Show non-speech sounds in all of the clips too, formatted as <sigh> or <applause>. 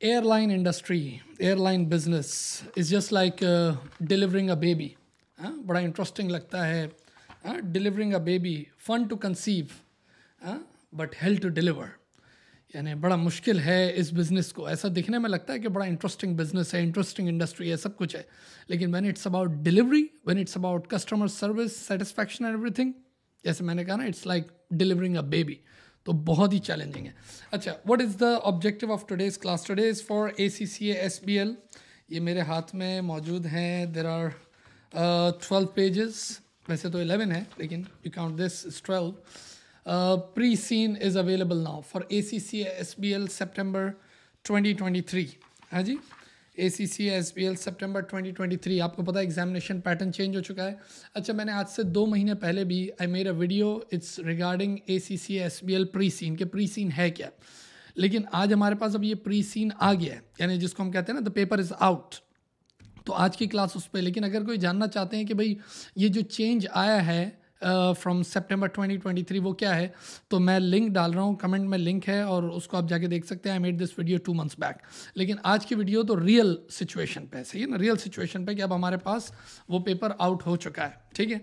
airline industry, airline business is just like delivering uh, delivering a baby. बड़ा interesting लगता है delivering a baby fun to conceive but hell to deliver यानी बड़ा मुश्किल है इस बिज़नेस को ऐसा दिखने में लगता है कि बड़ा इंटरेस्टिंग बिजनेस है इंटरेस्टिंग इंडस्ट्री है सब कुछ है लेकिन when it's about delivery when it's about customer service satisfaction and everything जैसे मैंने कहा ना it's like delivering a baby तो बहुत ही चैलेंजिंग है अच्छा what is the objective of today's class today is for A C C S B L ये मेरे हाथ में मौजूद हैं देर आर ट्वेल्व पेजेस वैसे तो एलेवन है लेकिन you count this is twelve pre seen is available now for A C C S B L September twenty twenty three हाँ जी A C C S B L September twenty twenty three आपको पता है examination pattern change हो चुका है अच्छा मैंने आज से दो महीने पहले भी I made a video it's regarding A C C S B L pre seen के प्री सीन है क्या लेकिन आज हमारे पास अब ये प्री सीन आ गया है यानी जिसको हम कहते हैं ना द पेपर इज़ आउट तो आज की क्लास उस पर लेकिन अगर कोई जानना चाहते हैं कि भाई ये जो चेंज आया है फ्रॉम ट्वेंटी 2023 वो क्या है तो मैं लिंक डाल रहा हूँ कमेंट में लिंक है और उसको आप जाके देख सकते हैं I made this video two months back लेकिन आज की वीडियो तो रियल सिचुएशन पे सही है ना रियल सिचुएशन पे कि अब हमारे पास वो पेपर आउट हो चुका है ठीक है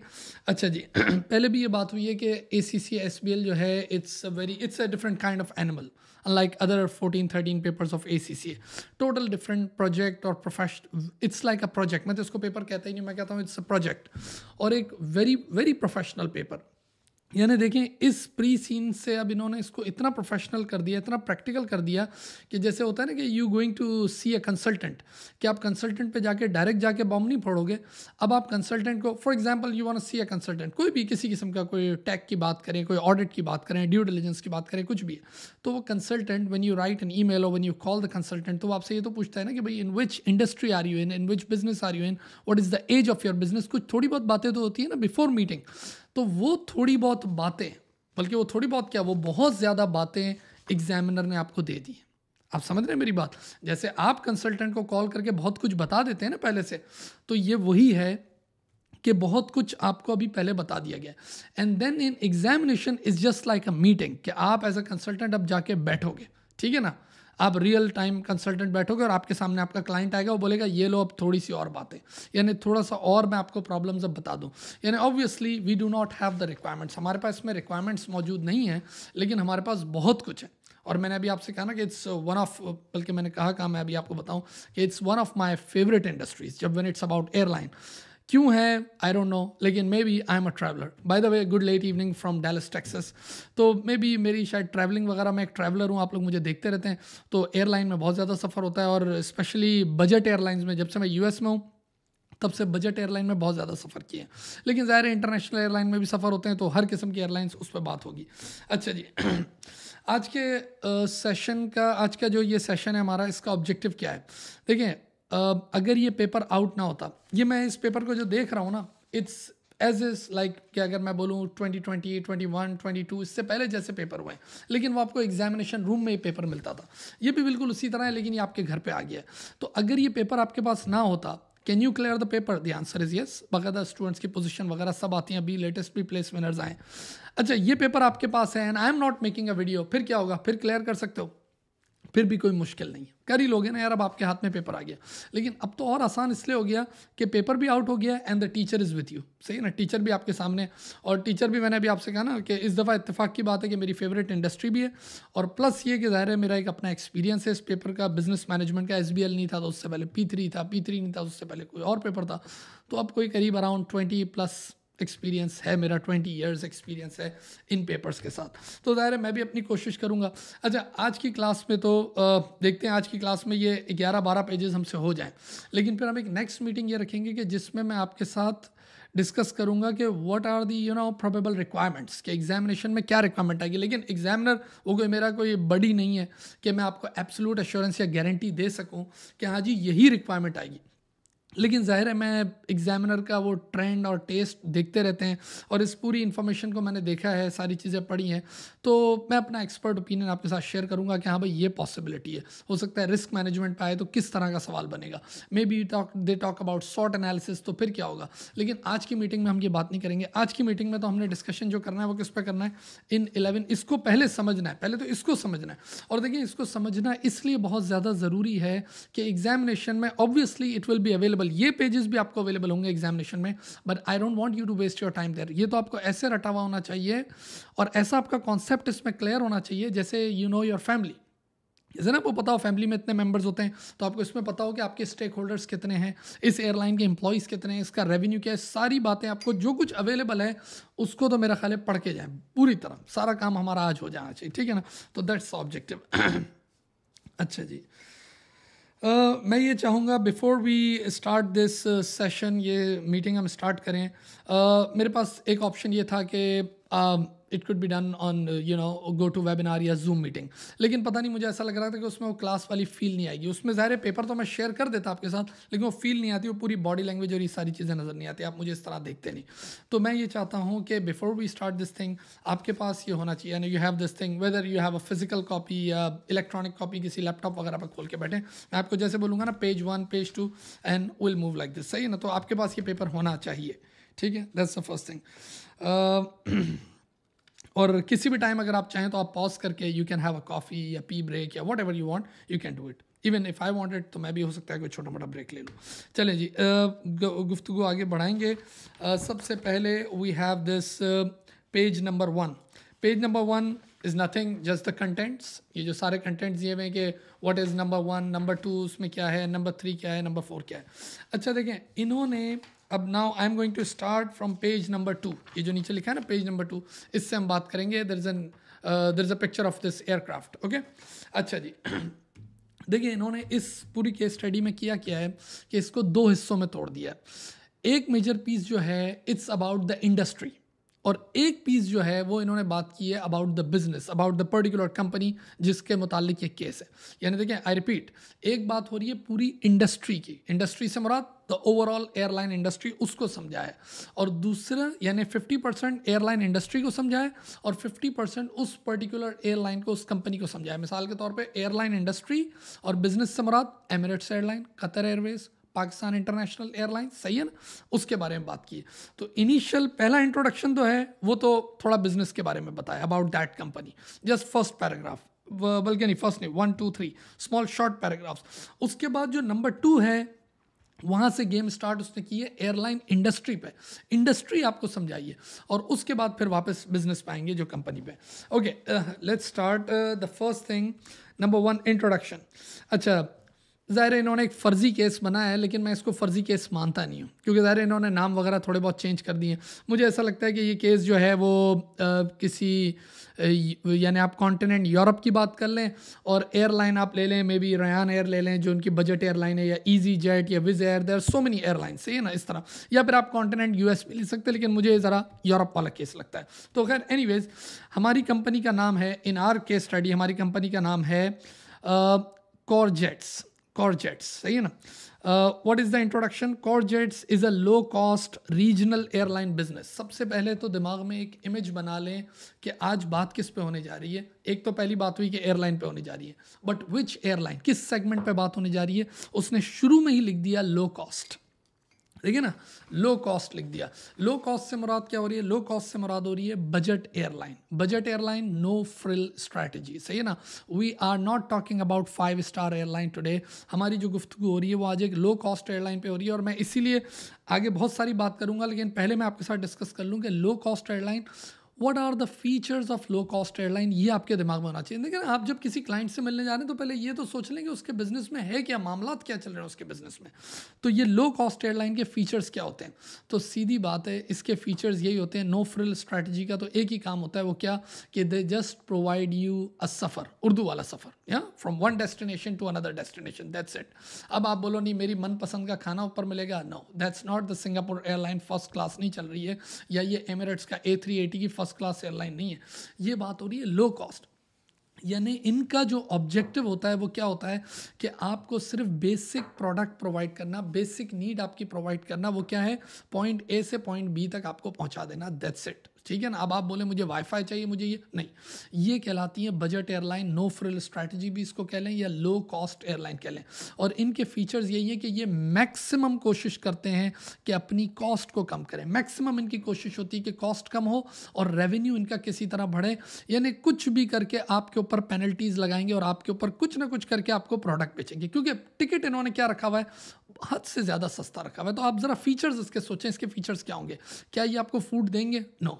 अच्छा जी <clears throat> पहले भी ये बात हुई है कि A C C S B L जो है it's very it's a different kind of animal unlike other 14 13 papers of ACCA total different project or professional it's like a project मैं तो इसको पेपर कहता ही नहीं मैं कहता हूँ इट्स अ प्रोजेक्ट और एक वेरी वेरी प्रोफेशनल पेपर यानी देखें इस प्री सीन से अब इन्होंने इसको इतना प्रोफेशनल कर दिया इतना प्रैक्टिकल कर दिया कि जैसे होता है ना कि you going to see a consultant कि आप कंसल्टेंट पे जाके डायरेक्ट जाके बॉम्ब नहीं फोड़ोगे अब आप कंसल्टेंट को for example you want see a consultant कोई भी किसी किस्म का कोई टैक की बात करें कोई ऑडिट की बात करें ड्यू डिलीजेंस की बात करें कुछ भी तो वो consultant when you write an email when you call the consultant तो आपसे ये तो पूछता है ना कि भाई in which industry are you in in which business are you in what is the age of your business कुछ थोड़ी बहुत बातें तो होती है ना बिफोर मीटिंग तो वो थोड़ी बहुत बातें बल्कि वो थोड़ी बहुत क्या वो बहुत ज़्यादा बातें एग्जामिनर ने आपको दे दी आप समझ रहे हैं मेरी बात जैसे आप कंसल्टेंट को कॉल करके बहुत कुछ बता देते हैं ना पहले से तो ये वही है कि बहुत कुछ आपको अभी पहले बता दिया गया and then in examination is just like a meeting कि आप एज अ कंसल्टेंट अब जाके बैठोगे ठीक है ना आप रियल टाइम कंसल्टेंट बैठोगे और आपके सामने आपका क्लाइंट आएगा वो बोलेगा ये लो अब थोड़ी सी और बातें यानी थोड़ा सा और मैं आपको प्रॉब्लम्स अब बता दूँ यानी obviously we do not have the requirements हमारे पास इसमें रिक्वायरमेंट्स मौजूद नहीं है लेकिन हमारे पास बहुत कुछ है और मैंने अभी आपसे कहा ना कि इट्स वन ऑफ बल्कि मैंने कहा कहा मैं अभी आपको बताऊं कि it's one of my favourite industries जब वेन इट्स अबाउट एयरलाइन क्यों है आई डोंट नो लेकिन maybe I am a traveller by the way good late evening from Dallas Texas तो मे बी मेरी शायद ट्रैवलिंग वगैरह मैं एक ट्रैवलर हूँ आप लोग मुझे देखते रहते हैं तो एयरलाइन में बहुत ज़्यादा सफ़र होता है और स्पेशली बजट एयरलाइंस में जब से मैं यूएस में हूँ तब से बजट एयरलाइन में बहुत ज़्यादा सफ़र किए हैं लेकिन ज़ाहिर है इंटरनेशनल एयरलाइन में भी सफ़र होते हैं तो हर किस्म की एयरलाइंस उस पर बात होगी अच्छा जी <clears throat> आज के सेशन का आज का जो ये सेशन है हमारा इसका ऑब्जेक्टिव क्या है देखें अगर ये पेपर आउट ना होता ये मैं इस पेपर को जो देख रहा हूँ ना इट्स एज इज लाइक कि अगर मैं बोलूँ twenty twenty twenty one twenty two इससे पहले जैसे पेपर हुए लेकिन वो आपको एग्जामिनेशन रूम में ये पेपर मिलता था ये भी बिल्कुल उसी तरह है लेकिन ये आपके घर पे आ गया है तो अगर ये पेपर आपके पास ना होता can you clear the paper the answer is yes बकायदा स्टूडेंट्स की पोजिशन वगैरह सब आती हैं अभी लेटेस्ट भी प्लेस विनर्स आए अच्छा ये पेपर आपके पास है and I am not making a video फिर क्या होगा फिर क्लियर कर सकते हो फिर भी कोई मुश्किल नहीं है कर ही लोगे ना यार अब आपके हाथ में पेपर आ गया लेकिन अब तो और आसान इसलिए हो गया कि पेपर भी आउट हो गया and the teacher is with you सही ना टीचर भी आपके सामने और टीचर भी मैंने अभी आपसे कहा ना कि इस दफ़ा इतफाक़ की बात है कि मेरी फेवरेट इंडस्ट्री भी है और प्लस ये कि ज़ाहिर है मेरा एक अपना एक्सपीरियंस है इस पेपर का बिजनेस मैनेजमेंट का एस नहीं था तो उससे पहले पी था पी नहीं था तो उससे पहले कोई और पेपर था तो अब कोई करीब अराउंड ट्वेंटी प्लस एक्सपीरियंस है मेरा ट्वेंटी इयर्स एक्सपीरियंस है इन पेपर्स के साथ तो ज़ाहिर है मैं भी अपनी कोशिश करूँगा अच्छा आज की क्लास में तो देखते हैं आज की क्लास में ये ग्यारह बारह पेजेस हमसे हो जाएँ लेकिन फिर हम एक नेक्स्ट मीटिंग ये रखेंगे कि जिसमें मैं आपके साथ डिस्कस करूंगा कि what are the you know probable requirements कि एग्जामिनेशन में क्या रिक्वायरमेंट आएगी लेकिन एग्जामिनर वो कोई मेरा कोई बड़ी नहीं है कि मैं आपको एब्सोलूट एश्योरेंस या गारंटी दे सकूं कि हाँ जी यही रिक्वायरमेंट आएगी लेकिन ज़ाहिर है मैं एग्जामिनर का वो ट्रेंड और टेस्ट देखते रहते हैं और इस पूरी इन्फॉर्मेशन को मैंने देखा है सारी चीज़ें पढ़ी हैं तो मैं अपना एक्सपर्ट ओपिनियन आपके साथ शेयर करूंगा कि हाँ भाई ये पॉसिबिलिटी है हो सकता है रिस्क मैनेजमेंट पर आए तो किस तरह का सवाल बनेगा maybe talk they talk about short analysis तो फिर क्या होगा लेकिन आज की मीटिंग में हम ये बात नहीं करेंगे आज की मीटिंग में तो हमने डिस्कशन जो करना है वो किस पर करना है इन इलेवन इसको पहले समझना है पहले तो इसको समझना है और देखिए इसको समझना इसलिए बहुत ज़्यादा ज़रूरी है कि एग्जामिनेशन में obviously it will be available available ये पेजेस भी आपको अवेलेबल होंगे एग्जामिनेशन में but I don't want you to waste your time there ये तो आपको ऐसे रटा हुआ होना चाहिए और ऐसा आपका कॉन्सेप्ट इसमें क्लियर होना चाहिए जैसे यू नो योर फैमिली जैसे ना आपको पता हो फैमिली में इतने मेंबर्स होते हैं तो आपको इसमें पता हो कि आपके स्टेक होल्डर्स कितने हैं इस एयरलाइन के एम्प्लॉयज़ कितने हैं इसका रेवेन्यू क्या है सारी बातें आपको जो कुछ अवेलेबल है उसको तो मेरा ख्याल है पढ़ के जाए पूरी तरह सारा काम हमारा आज हो जाना चाहिए ठीक है ना तो दैट्स ऑब्जेक्टिव <coughs> अच्छा जी मैं ये चाहूँगा before we start this session ये मीटिंग हम स्टार्ट करें uh, मेरे पास एक ऑप्शन ये था कि uh, it could be done on you know go to webinar या जूम मीटिंग लेकिन पता नहीं मुझे ऐसा लग रहा था कि उसमें वो क्लास वाली फील नहीं आएगी उसमें ज़ाहिर पेपर तो मैं शेयर कर देता आपके साथ लेकिन वो फील नहीं आती वो पूरी बॉडी लैंग्वेज और ये सारी चीज़ें नज़र नहीं आती आप मुझे इस तरह देखते नहीं तो मैं ये चाहता हूँ कि before we start this thing आपके पास ये होना चाहिए यानी you have this thing whether you have a physical copy या इलेक्ट्रॉनिक कॉपी किसी लैपटॉप वगैरह पर खोल के बैठे मैं आपको जैसे बोलूँगा ना page one page two and will move like this सही है ना तो आपके पास ये पेपर होना चाहिए ठीक है दैट्स द फर्स्ट थिंग और किसी भी टाइम अगर आप चाहें तो आप पॉज करके you can have a coffee या पी ब्रेक या whatever you want you can do it even if I wanted तो मैं भी हो सकता है कोई छोटा मोटा ब्रेक ले लूँ चले जी गुफ्तु आगे बढ़ाएंगे सबसे पहले we have this page number one page number one is nothing just the contents ये जो सारे कंटेंट्स ये हुए हैं कि what is number one number two उसमें क्या है नंबर थ्री क्या है नंबर फोर क्या है अच्छा देखें इन्होंने अब now I am going to start from page number two ये जो नीचे लिखा है ना पेज नंबर टू इससे हम बात करेंगे there is an there is a picture of this aircraft okay अच्छा जी <clears throat> देखिए इन्होंने इस पूरी केस स्टडी में किया क्या है कि इसको दो हिस्सों में तोड़ दिया एक मेजर पीस जो है इट्स अबाउट द इंडस्ट्री और एक पीस जो है वो इन्होंने बात की है about the business about the particular company जिसके मुतालिक ये केस है यानी देखें आई रिपीट एक बात हो रही है पूरी इंडस्ट्री की इंडस्ट्री से मुराद द ओवरऑल एयरलाइन इंडस्ट्री उसको समझा है और दूसरा यानी फिफ्टी परसेंट एयरलाइन इंडस्ट्री को समझा है और फिफ्टी परसेंट उस पर्टिकुलर एयरलाइन को उस कंपनी को समझा है मिसाल के तौर पे एयरलाइन इंडस्ट्री और बिजनेस से मुराद Emirates airline Qatar airways Pakistan international airlines सही है ना उसके बारे में बात की तो इनिशियल पहला इंट्रोडक्शन तो है वो तो थोड़ा बिजनेस के बारे में बताया about that company just first paragraph बल्कि नहीं फर्स्ट नहीं one two three small short paragraphs उसके बाद जो नंबर टू है वहाँ से गेम स्टार्ट उसने की है एयरलाइन इंडस्ट्री पे इंडस्ट्री आपको समझाइए और उसके बाद फिर वापस बिजनेस पे आएंगे जो कंपनी पे okay let's start the first thing number one introduction अच्छा ज़ाहिर इन्होंने एक फ़र्ज़ी केस बनाया है लेकिन मैं इसको फ़र्ज़ी केस मानता नहीं हूँ क्योंकि ज़ाहिर इन्होंने नाम वगैरह थोड़े बहुत चेंज कर दिए हैं मुझे ऐसा लगता है कि ये केस जो है वो आ, किसी यानी आप कॉन्टिनेंट यूरोप की बात कर लें और एयरलाइन आप ले लें मे बी रयान एयर ले लें जो उनकी बजट एयरलाइन है या ईजी जेट या Wizz Air there so many airlines है ना इस तरह या फिर आप कॉन्टिनेंट यू एस भी ले सकते लेकिन मुझे ज़रा यूरोप वाला केस लगता है तो खैर एनी हमारी कंपनी का नाम है इन आर केस स्टडी हमारी कंपनी का नाम है कॉरजेट्स कॉर्जेट्स सही है ना what is the introduction Corjets is a low cost regional airline business सबसे पहले तो दिमाग में एक इमेज बना लें कि आज बात किस पे होने जा रही है एक तो पहली बात हुई कि एयरलाइन पे होने जा रही है बट विच एयरलाइन किस सेगमेंट पे बात होने जा रही है उसने शुरू में ही लिख दिया लो कॉस्ट है ना लो कॉस्ट लिख दिया लो कॉस्ट से मुराद क्या हो रही है लो कॉस्ट से मुराद हो रही है budget airline budget airline no frill strategy सही है ना we are not talking about five star airline today हमारी जो गुफ्तु हो रही है वो आज एक लो कॉस्ट एयरलाइन पे हो रही है और मैं इसीलिए आगे बहुत सारी बात करूँगा लेकिन पहले मैं आपके साथ डिस्कस कर लूँ कि low cost airline what are the features of low cost airline ये आपके दिमाग में होना चाहिए लेकिन आप जब किसी क्लाइंट से मिलने जा रहे हैं तो पहले ये तो सोच लें कि उसके बिजनेस में है क्या मामला क्या चल रहे हैं उसके बिजनेस में तो ये लो कॉस्ट एयरलाइन के फीचर्स क्या होते हैं तो सीधी बात है इसके फीचर्स यही होते हैं नो फ्रिल स्ट्रैटेजी का तो एक ही काम होता है वो क्या कि they just provide you a सफ़र उर्दू वाला सफ़र या from one destination to another destination that's it अब आप बोलो नहीं मेरी मनपसंद का खाना ऊपर मिलेगा no that's not the Singapore airline first class नहीं चल रही है या ये एमिरेट्स का ए थ्री एटी की फर्स्ट क्लास एयरलाइन नहीं है ये बात हो रही है लो कॉस्ट यानी इनका जो ऑब्जेक्टिव होता है वो क्या होता है कि आपको सिर्फ बेसिक प्रोडक्ट प्रोवाइड करना बेसिक नीड आपकी प्रोवाइड करना वो क्या है पॉइंट ए से पॉइंट बी तक आपको पहुंचा देना दैट्स इट ठीक है ना अब आप बोले मुझे वाईफाई चाहिए मुझे ये नहीं ये कहलाती है budget airline no frill strategy भी इसको कह लें या लो कॉस्ट एयरलाइन कह लें और इनके फीचर्स यही है कि ये मैक्सिमम कोशिश करते हैं कि अपनी कॉस्ट को कम करें मैक्सिमम इनकी कोशिश होती है कि कॉस्ट कम हो और रेवेन्यू इनका किसी तरह बढ़े यानी कुछ भी करके आपके ऊपर पेनल्टीज़ लगाएंगे और आपके ऊपर कुछ ना कुछ करके आपको प्रोडक्ट बेचेंगे क्योंकि टिकट इन्होंने क्या रखा हुआ है हद से ज़्यादा सस्ता रखा हुआ है तो आप ज़रा फीचर्स इसके सोचें इसके फीचर्स क्या होंगे क्या ये आपको फूड देंगे नो no.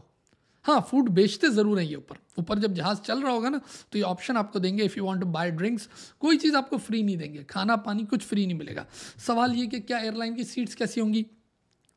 हाँ फूड बेचते ज़रूर हैं ये ऊपर ऊपर जब जहाज़ चल रहा होगा ना तो ये ऑप्शन आपको देंगे if you want to buy drinks कोई चीज़ आपको फ्री नहीं देंगे खाना पानी कुछ फ्री नहीं मिलेगा सवाल ये कि क्या एयरलाइन की सीट्स कैसी होंगी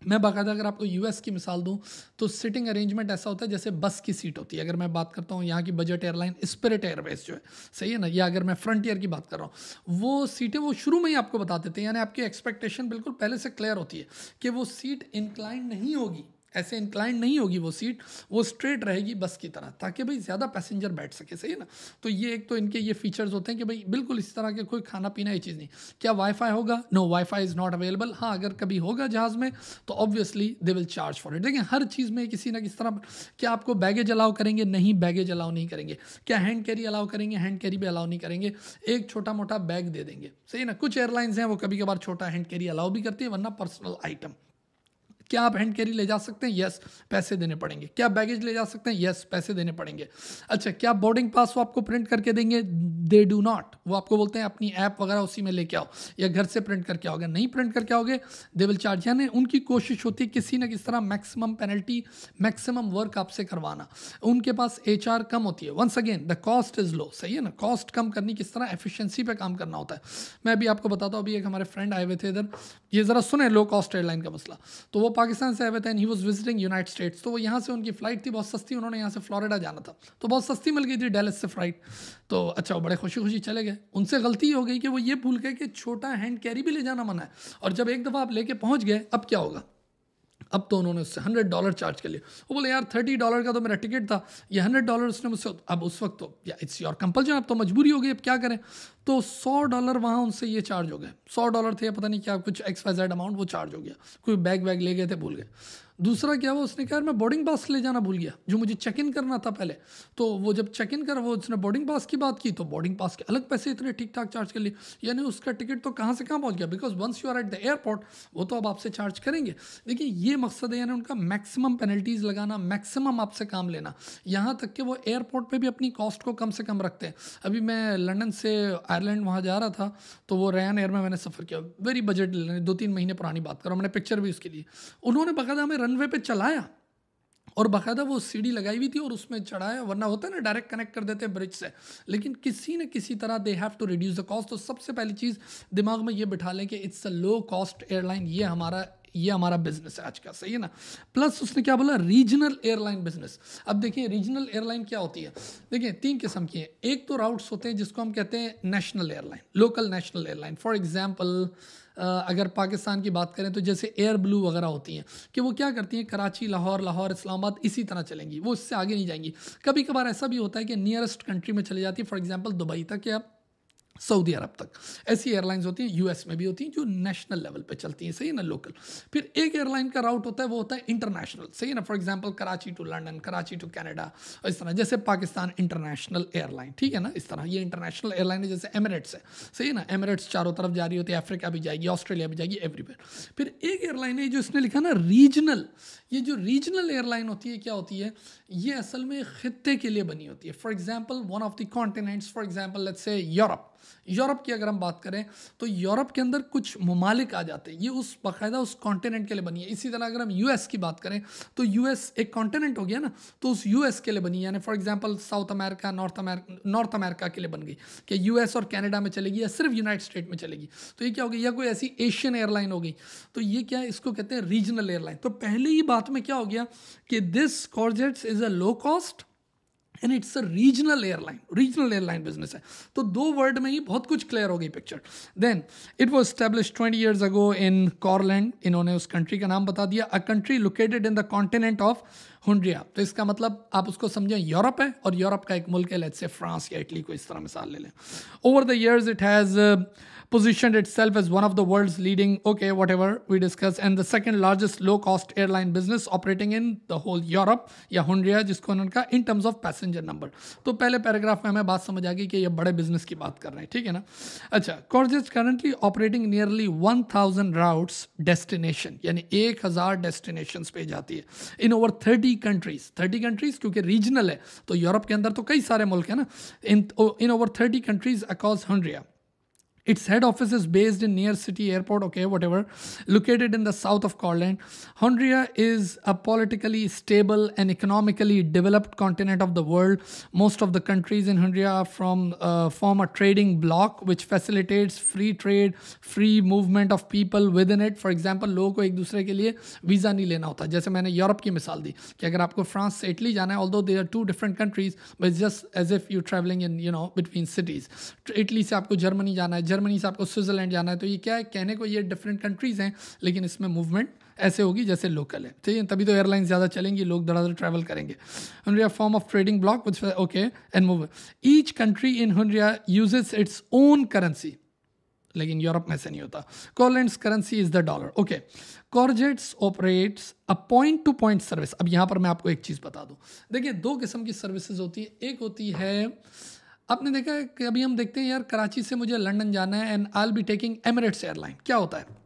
मैं बाकायदा अगर आपको यूएस की मिसाल दूं तो सिटिंग अरेंजमेंट ऐसा होता है जैसे बस की सीट होती है अगर मैं बात करता हूँ यहाँ की बजट एयरलाइन स्पिरिट एयरवेज जो है सही है ना या अगर मैं फ्रंटियर की बात कर रहा हूँ वो सीटें वो शुरू में ही आपको बता देते हैं यानी आपकी एक्सपेक्टेशन बिल्कुल पहले से क्लियर होती है कि वो सीट इंक्लाइन नहीं होगी ऐसे इंक्लाइन नहीं होगी वो सीट वो स्ट्रेट रहेगी बस की तरह ताकि भाई ज़्यादा पैसेंजर बैठ सके सही ना तो ये एक तो इनके ये फीचर्स होते हैं कि भाई बिल्कुल इस तरह के कोई खाना पीना ये चीज़ नहीं क्या वाईफाई होगा no wifi is not available हाँ अगर कभी होगा जहाज़ में तो obviously they will charge for it देखिए हर चीज़ में किसी ना किसी तरह क्या आपको बैगेज अलाउ करेंगे नहीं बैगेज अलाउ नहीं करेंगे क्या हैंड कैरी अलाउ करेंगे हैंड कैरी भी अलाउ नहीं करेंगे एक छोटा मोटा बैग दे देंगे सही ना कुछ एयरलाइंस हैं वो कभी कभार छोटा हैंड कैरी अलाउ भी करती है वरना पर्सनल आइटम क्या आप हैंड कैरी ले जा सकते हैं यस पैसे देने पड़ेंगे क्या बैगेज ले जा सकते हैं यस पैसे देने पड़ेंगे अच्छा क्या बोर्डिंग पास वो आपको प्रिंट करके देंगे दे डू नॉट वो आपको बोलते हैं अपनी ऐप वगैरह उसी में लेके आओ या घर से प्रिंट करके आओगे नहीं प्रिंट करके आओगे दे विल चार्ज यानी उनकी कोशिश होती है किसी ना किसी तरह मैक्सिमम पेनल्टी मैक्सिमम वर्क आपसे करवाना उनके पास एच कम होती है once again the cost is low सही है ना कॉस्ट कम करनी किस तरह एफिशिएंसी पे काम करना होता है मैं अभी आपको बताता हूँ अभी एक हमारे फ्रेंड आए हुए थे इधर ये ज़रा सुने लो कॉस्ट एयरलाइन का मसला तो वो पाकिस्तान से आए थे and he was visiting United States तो वो यहाँ से उनकी फ़्लाइट थी बहुत सस्ती उन्होंने यहाँ से फ्लोरिडा जाना था तो बहुत सस्ती मिल गई थी डेलस से फ्लाइट तो अच्छा वो बड़े खुशी खुशी चले गए उनसे गलती हो गई कि वो ये भूल गए कि छोटा हैंड कैरी भी ले जाना मना है और जब एक दफ़ा आप लेके पहुँच गए अब क्या होगा अब तो उन्होंने उससे हंड्रेड डॉलर चार्ज कर लिया वो बोले यार थर्टी डॉलर का तो मेरा टिकट था ये हंड्रेड डॉलर उसने मुझसे अब उस वक्त तो या इट्स योर कंपल्शन अब तो मजबूरी हो गई अब क्या करें तो सौ डॉलर वहाँ उनसे ये चार्ज हो गए सौ डॉलर थे पता नहीं क्या कुछ एक्स वाई जेड अमाउंट वो चार्ज हो गया कोई बैग वैग ले गए थे भूल गए दूसरा क्या हुआ उसने कहा मैं बोर्डिंग पास ले जाना भूल गया जो मुझे चेक इन करना था पहले तो वो जब चेक इन करा वो उसने बोर्डिंग पास की बात की तो बोर्डिंग पास के अलग पैसे इतने ठीक ठाक चार्ज कर लिए यानी उसका टिकट तो कहाँ से कहाँ पहुँच गया because once you are at the airport वो तो अब आपसे चार्ज करेंगे देखिए ये मकसद है यानी उनका मैक्सिमम पेनल्टीज़ लगाना मैक्सिमम आपसे काम लेना यहाँ तक कि वो एयरपोर्ट पर भी अपनी कॉस्ट को कम से कम रखते हैं अभी मैं लंडन से आयरलैंड वहाँ जा रहा था तो वो रैन एयर में मैंने सफ़र किया वेरी बजट दो तीन महीने पुरानी बात करो मैंने पिक्चर भी उसके लिए उन्होंने बकायदा हमें रनवे पे चलाया और बाकायदा वो सीढ़ी लगाई हुई थी और उसमें चढ़ाया वरना होता है ना डायरेक्ट कनेक्ट कर देते हैं ब्रिज से लेकिन किसी न किसी तरह they have to reduce the cost तो सबसे पहली चीज़ दिमाग में ये बिठा लें कि it's a low cost airline ये हमारा ये हमारा बिजनेस है आज का सही है ना प्लस उसने क्या बोला रीजनल एयरलाइन बिजनेस अब देखिए रीजनल एयरलाइन क्या होती है देखिए तीन किस्म की है एक तो राउट्स होते हैं जिसको हम कहते हैं national airline local national airline for example अगर पाकिस्तान की बात करें तो जैसे एयर ब्लू वगैरह होती हैं कि वो क्या करती हैं कराची लाहौर लाहौर इस्लामाबाद इसी तरह चलेंगी वो इससे आगे नहीं जाएंगी कभी कभार ऐसा भी होता है कि नियरेस्ट कंट्री में चली जाती है फॉर एग्ज़ाम्पल दुबई तक या सऊदी अरब तक ऐसी एयरलाइंस होती हैं यूएस में भी होती हैं जो नेशनल लेवल पे चलती हैं सही है ना लोकल फिर एक एयरलाइन का राउट होता है वो होता है इंटरनेशनल सही है ना for example Karachi to London Karachi to Canada इस तरह जैसे पाकिस्तान इंटरनेशनल एयरलाइन ठीक है ना इस तरह ये इंटरनेशनल एयरलाइन है जैसे एमरेट्स है सही है ना एमरेट्स चारों तरफ जा रही होती है अफ्रीका भी जाएगी ऑस्ट्रेलिया भी जाएगी एवरीवेयर फिर एक एयरलाइन है जो इसने लिखा ना रीजनल ये जो रीजनल एयरलाइन होती है क्या होती है ये असल में खत्े के लिए बनी होती है for example one of the continents for example let's say Europe Europe की अगर हम बात करें तो यूरोप के अंदर कुछ ममालिक आ जाते हैं ये उस बाकायदा उस कॉन्टीनेंट के लिए बनी है इसी तरह अगर हम यूएस की बात करें तो यूएस एक कॉन्टीनेंट हो गया ना तो उस यूएस के लिए बनी यानी for example South America North America North America के लिए बन गई कि यूएस और कैनेडा में चलेगी या सिर्फ यूनाइट स्टेट में चलेगी तो ये क्या हो गई या कोई ऐसी एशियन एयरलाइन हो गई तो ये क्या इसको कहते हैं रीजनल एयरलाइन तो पहले ही बात में क्या हो गया कि दिस कॉर्जेट्स is a low cost and it's a regional airline regional airline business है तो दो वर्ड में ही बहुत कुछ क्लियर हो गई picture then it was establish twenty years ago in कॉरलैंड इन्होंने उस कंट्री का नाम बता दिया a country located in the continent of Hungary तो इसका मतलब आप उसको समझें यूरोप है और यूरोप का एक मुल्क है लेट्स से फ्रांस या इटली को इस तरह मिसाल ले लें over the years it has positioned itself as one of the world's leading, okay, whatever we discuss, and the second largest low cost airline business operating in the whole Europe या Hungary जिसको उन्होंने कहा in terms of passenger number तो पहले paragraph में हमें बात समझ आ गई कि ये बड़े बिजनेस की बात कर रहे हैं ठीक है ना अच्छा कॉर्ज currently operating nearly one thousand routes destination यानी एक हज़ार डेस्टिनेशन पे जाती है in over thirty countries thirty countries क्योंकि रीजनल है तो यूरोप के अंदर तो कई सारे मुल्क हैं ना in in over thirty countries across Hungary Its head office is based in near city airport, okay, whatever, located in the south of Scotland. Hungary is a politically stable and economically developed continent of the world. Most of the countries in Hungary from uh, form a trading bloc, which facilitates free trade, free movement of people within it. For example, लोगों को एक दूसरे के लिए visa नहीं लेना होता जैसे मैंने यूरोप की मिसाल दी कि अगर आपको फ्रांस से इटली जाना है although they are two different countries but just as you you travelling in you know between Germany Italy से आपको जर्मनी जाना है जर्मनी से आपको स्विट्ज़रलैंड जाना है तो ये क्या है कहने को ये डिफरेंट कंट्रीज़ हैं लेकिन इसमें मूवमेंट ऐसे होगी जैसे लोकल है ठीक है तभी तो एयरलाइन ज़्यादा चलेंगी लोग धड़ाधड़ ट्रैवल करेंगे Hungary form of trading block okay and move each country in Hungary uses its own currency लेकिन यूरोप में से नहीं होता कॉलेंड्स currency is the dollar okay कॉर्जेट्स operates a point to point service अब यहां पर मैं आपको एक चीज़ बता दूं देखिए दो किस्म की सर्विसेज होती है एक होती है आपने देखा है कि अभी हम देखते हैं यार कराची से मुझे लंदन जाना है and I be taking Emirates airline क्या होता है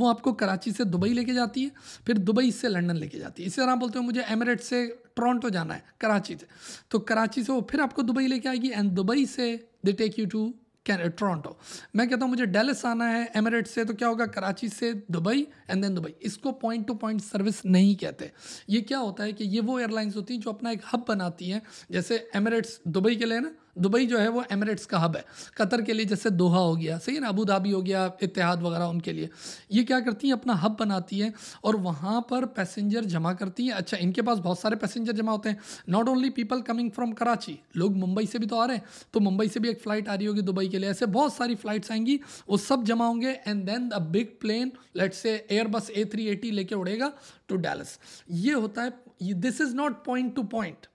वो आपको कराची से दुबई लेके जाती है फिर दुबई से लंदन लेके जाती है इसी तरह बोलते हो मुझे एमरेट्स से टोरंटो जाना है कराची से तो कराची से वो फिर आपको दुबई लेके आएगी एंड दुबई से they take you to Toronto मैं कहता हूँ मुझे डेलस आना है एमरेट से तो क्या होगा कराची से दुबई एंड देन दुबई इसको पॉइंट टू पॉइंट सर्विस नहीं कहते ये क्या होता है कि ये वो एयरलाइंस होती हैं जो अपना एक हब बनाती हैं जैसे एमरेट्स दुबई के लिए ना दुबई जो है वो एमरेट्स का हब है कतर के लिए जैसे दोहा हो गया सही है ना अबू धाबी हो गया इतिहाद वगैरह उनके लिए ये क्या करती हैं अपना हब बनाती हैं और वहाँ पर पैसेंजर जमा करती हैं अच्छा इनके पास बहुत सारे पैसेंजर जमा होते हैं not only people coming from Karachi लोग मुंबई से भी तो आ रहे हैं तो मुंबई से भी एक फ़्लाइट आ रही होगी दुबई के लिए ऐसे बहुत सारी फ़्लाइट्स आएंगी वो सब जमा होंगे and then the big plane let say Airbus A three eighty लेके उड़ेगा टू डैलस ये होता है this is not point to point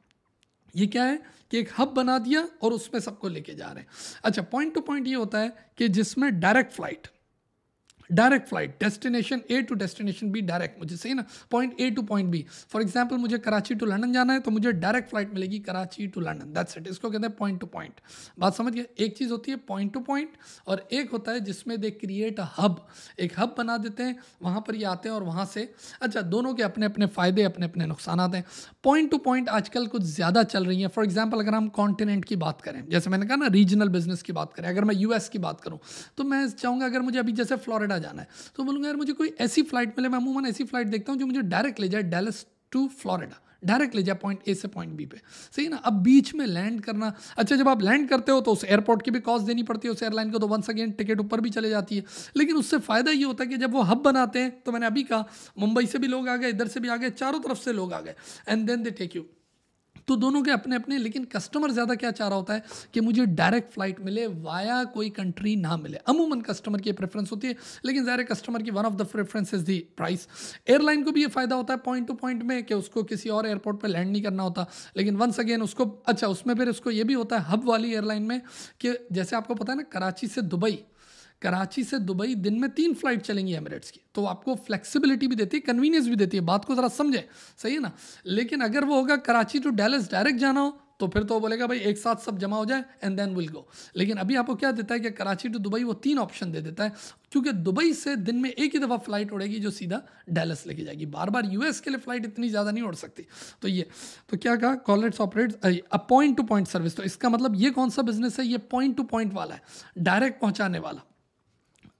ये क्या है कि एक हब बना दिया और उसमें सबको लेके जा रहे हैं अच्छा पॉइंट टू पॉइंट ये होता है कि जिसमें direct flight direct flight destination A to destination B direct मुझे सही ना point A to point B for example मुझे कराची टू लंडन जाना है तो मुझे डायरेक्ट फ्लाइट मिलेगी Karachi to London that's it इसको कहते हैं पॉइंट टू पॉइंट बात समझ गए एक चीज़ होती है पॉइंट टू पॉइंट और एक होता है जिसमें दे क्रिएट अ हब एक हब बना देते हैं वहाँ पर ये आते हैं और वहाँ से अच्छा दोनों के अपने अपने फ़ायदे अपने अपने नुकसान हैं पॉइंट टू पॉइंट आजकल कुछ ज़्यादा चल रही है फॉर एग्जाम्पल अगर हम कॉन्टिनेंट की बात करें जैसे मैंने कहा ना रीजनल बिजनेस की बात करें अगर मैं एस की बात करूँ तो मैं चाहूँगा अगर मुझे अभी जैसे फ्लोरिडा कनाडा जाना है तो बोलूँगा यार मुझे कोई ऐसी फ्लाइट मिले मैं अमूमन ऐसी फ्लाइट देखता हूँ जो मुझे डायरेक्ट ले जाए डेलस टू फ्लोरिडा डायरेक्ट ले जाए पॉइंट ए से पॉइंट बी पे सही ना अब बीच में लैंड करना अच्छा जब आप लैंड करते हो तो उस एयरपोर्ट की भी कॉस्ट देनी पड़ती है उस एयरलाइन को तो वंस अगेन टिकट ऊपर भी चले जाती है लेकिन उससे फ़ायदा ये होता है कि जब वो हब बनाते हैं तो मैंने अभी कहा मुंबई से भी लोग आ गए इधर से भी आ गए चारों तरफ से लोग आ गए and then they take you तो दोनों के अपने अपने लेकिन कस्टमर ज़्यादा क्या चाह रहा होता है कि मुझे डायरेक्ट फ्लाइट मिले वाया कोई कंट्री ना मिले अमूमन कस्टमर की प्रेफरेंस होती है लेकिन ज़ाहिर कस्टमर की one of the preference is the price airline को भी ये फ़ायदा होता है पॉइंट टू पॉइंट में कि उसको किसी और एयरपोर्ट पर लैंड नहीं करना होता लेकिन वंस अगेन उसको अच्छा उसमें फिर उसको ये भी होता है हब वाली एयरलाइन में कि जैसे आपको पता है ना कराची से दुबई कराची से दुबई दिन में तीन फ्लाइट चलेंगी एमरेट्स की तो आपको फ्लेक्सिबिलिटी भी देती है कन्वीनियंस भी देती है बात को ज़रा समझें सही है ना लेकिन अगर वो होगा कराची टू डेलस डायरेक्ट जाना हो तो फिर तो बोलेगा भाई एक साथ सब जमा हो जाए एंड देन विल गो लेकिन अभी आपको क्या देता है कि कराची टू दुबई वो तीन ऑप्शन दे देता है क्योंकि दुबई से दिन में एक ही दफ़ा फ्लाइट उड़ेगी जो सीधा डैलस लेके जाएगी बार बार यूएस के लिए फ़्लाइट इतनी ज़्यादा नहीं उड़ सकती तो ये तो क्या कहा कॉलेट्स operate a point to point service तो इसका मतलब ये कौन सा बिजनेस है ये पॉइंट टू पॉइंट वाला है डायरेक्ट पहुँचाने वाला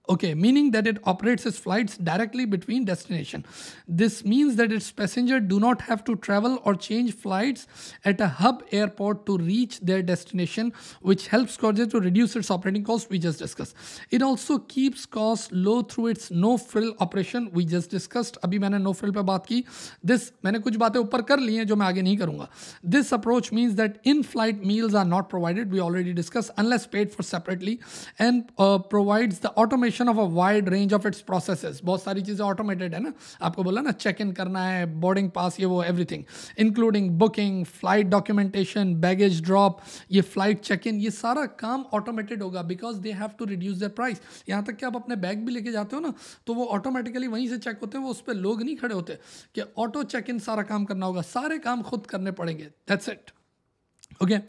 okay meaning that it operates its flights directly between destination this means that its passengers do not have to travel or change flights at a hub airport to reach their destination which helps Corsair to reduce its operating costs we just discussed it also keeps costs low through its no frill operation we just discussed abhi maine no frill pe baat ki this maine kuch baatein upar kar li hain jo main aage nahi karunga this approach means that in flight meals are not provided we already discussed unless paid for separately and uh, provides the automation automation of a wide range of its processes बहुत सारी चीज़ें automated है ना आपको बोला ना check in करना है बोर्डिंग पास ये वो everything including booking flight documentation baggage drop ये फ्लाइट चेक इन ये सारा काम ऑटोमेटेड होगा because they have to reduce the price यहाँ तक कि आप अपने बैग भी लेके जाते हो ना तो वो ऑटोमेटिकली वहीं से चेक होते हैं वो उस पर लोग नहीं खड़े होते कि ऑटो चेक इन सारा काम करना होगा सारे काम खुद करने पड़ेंगे that's it Okay.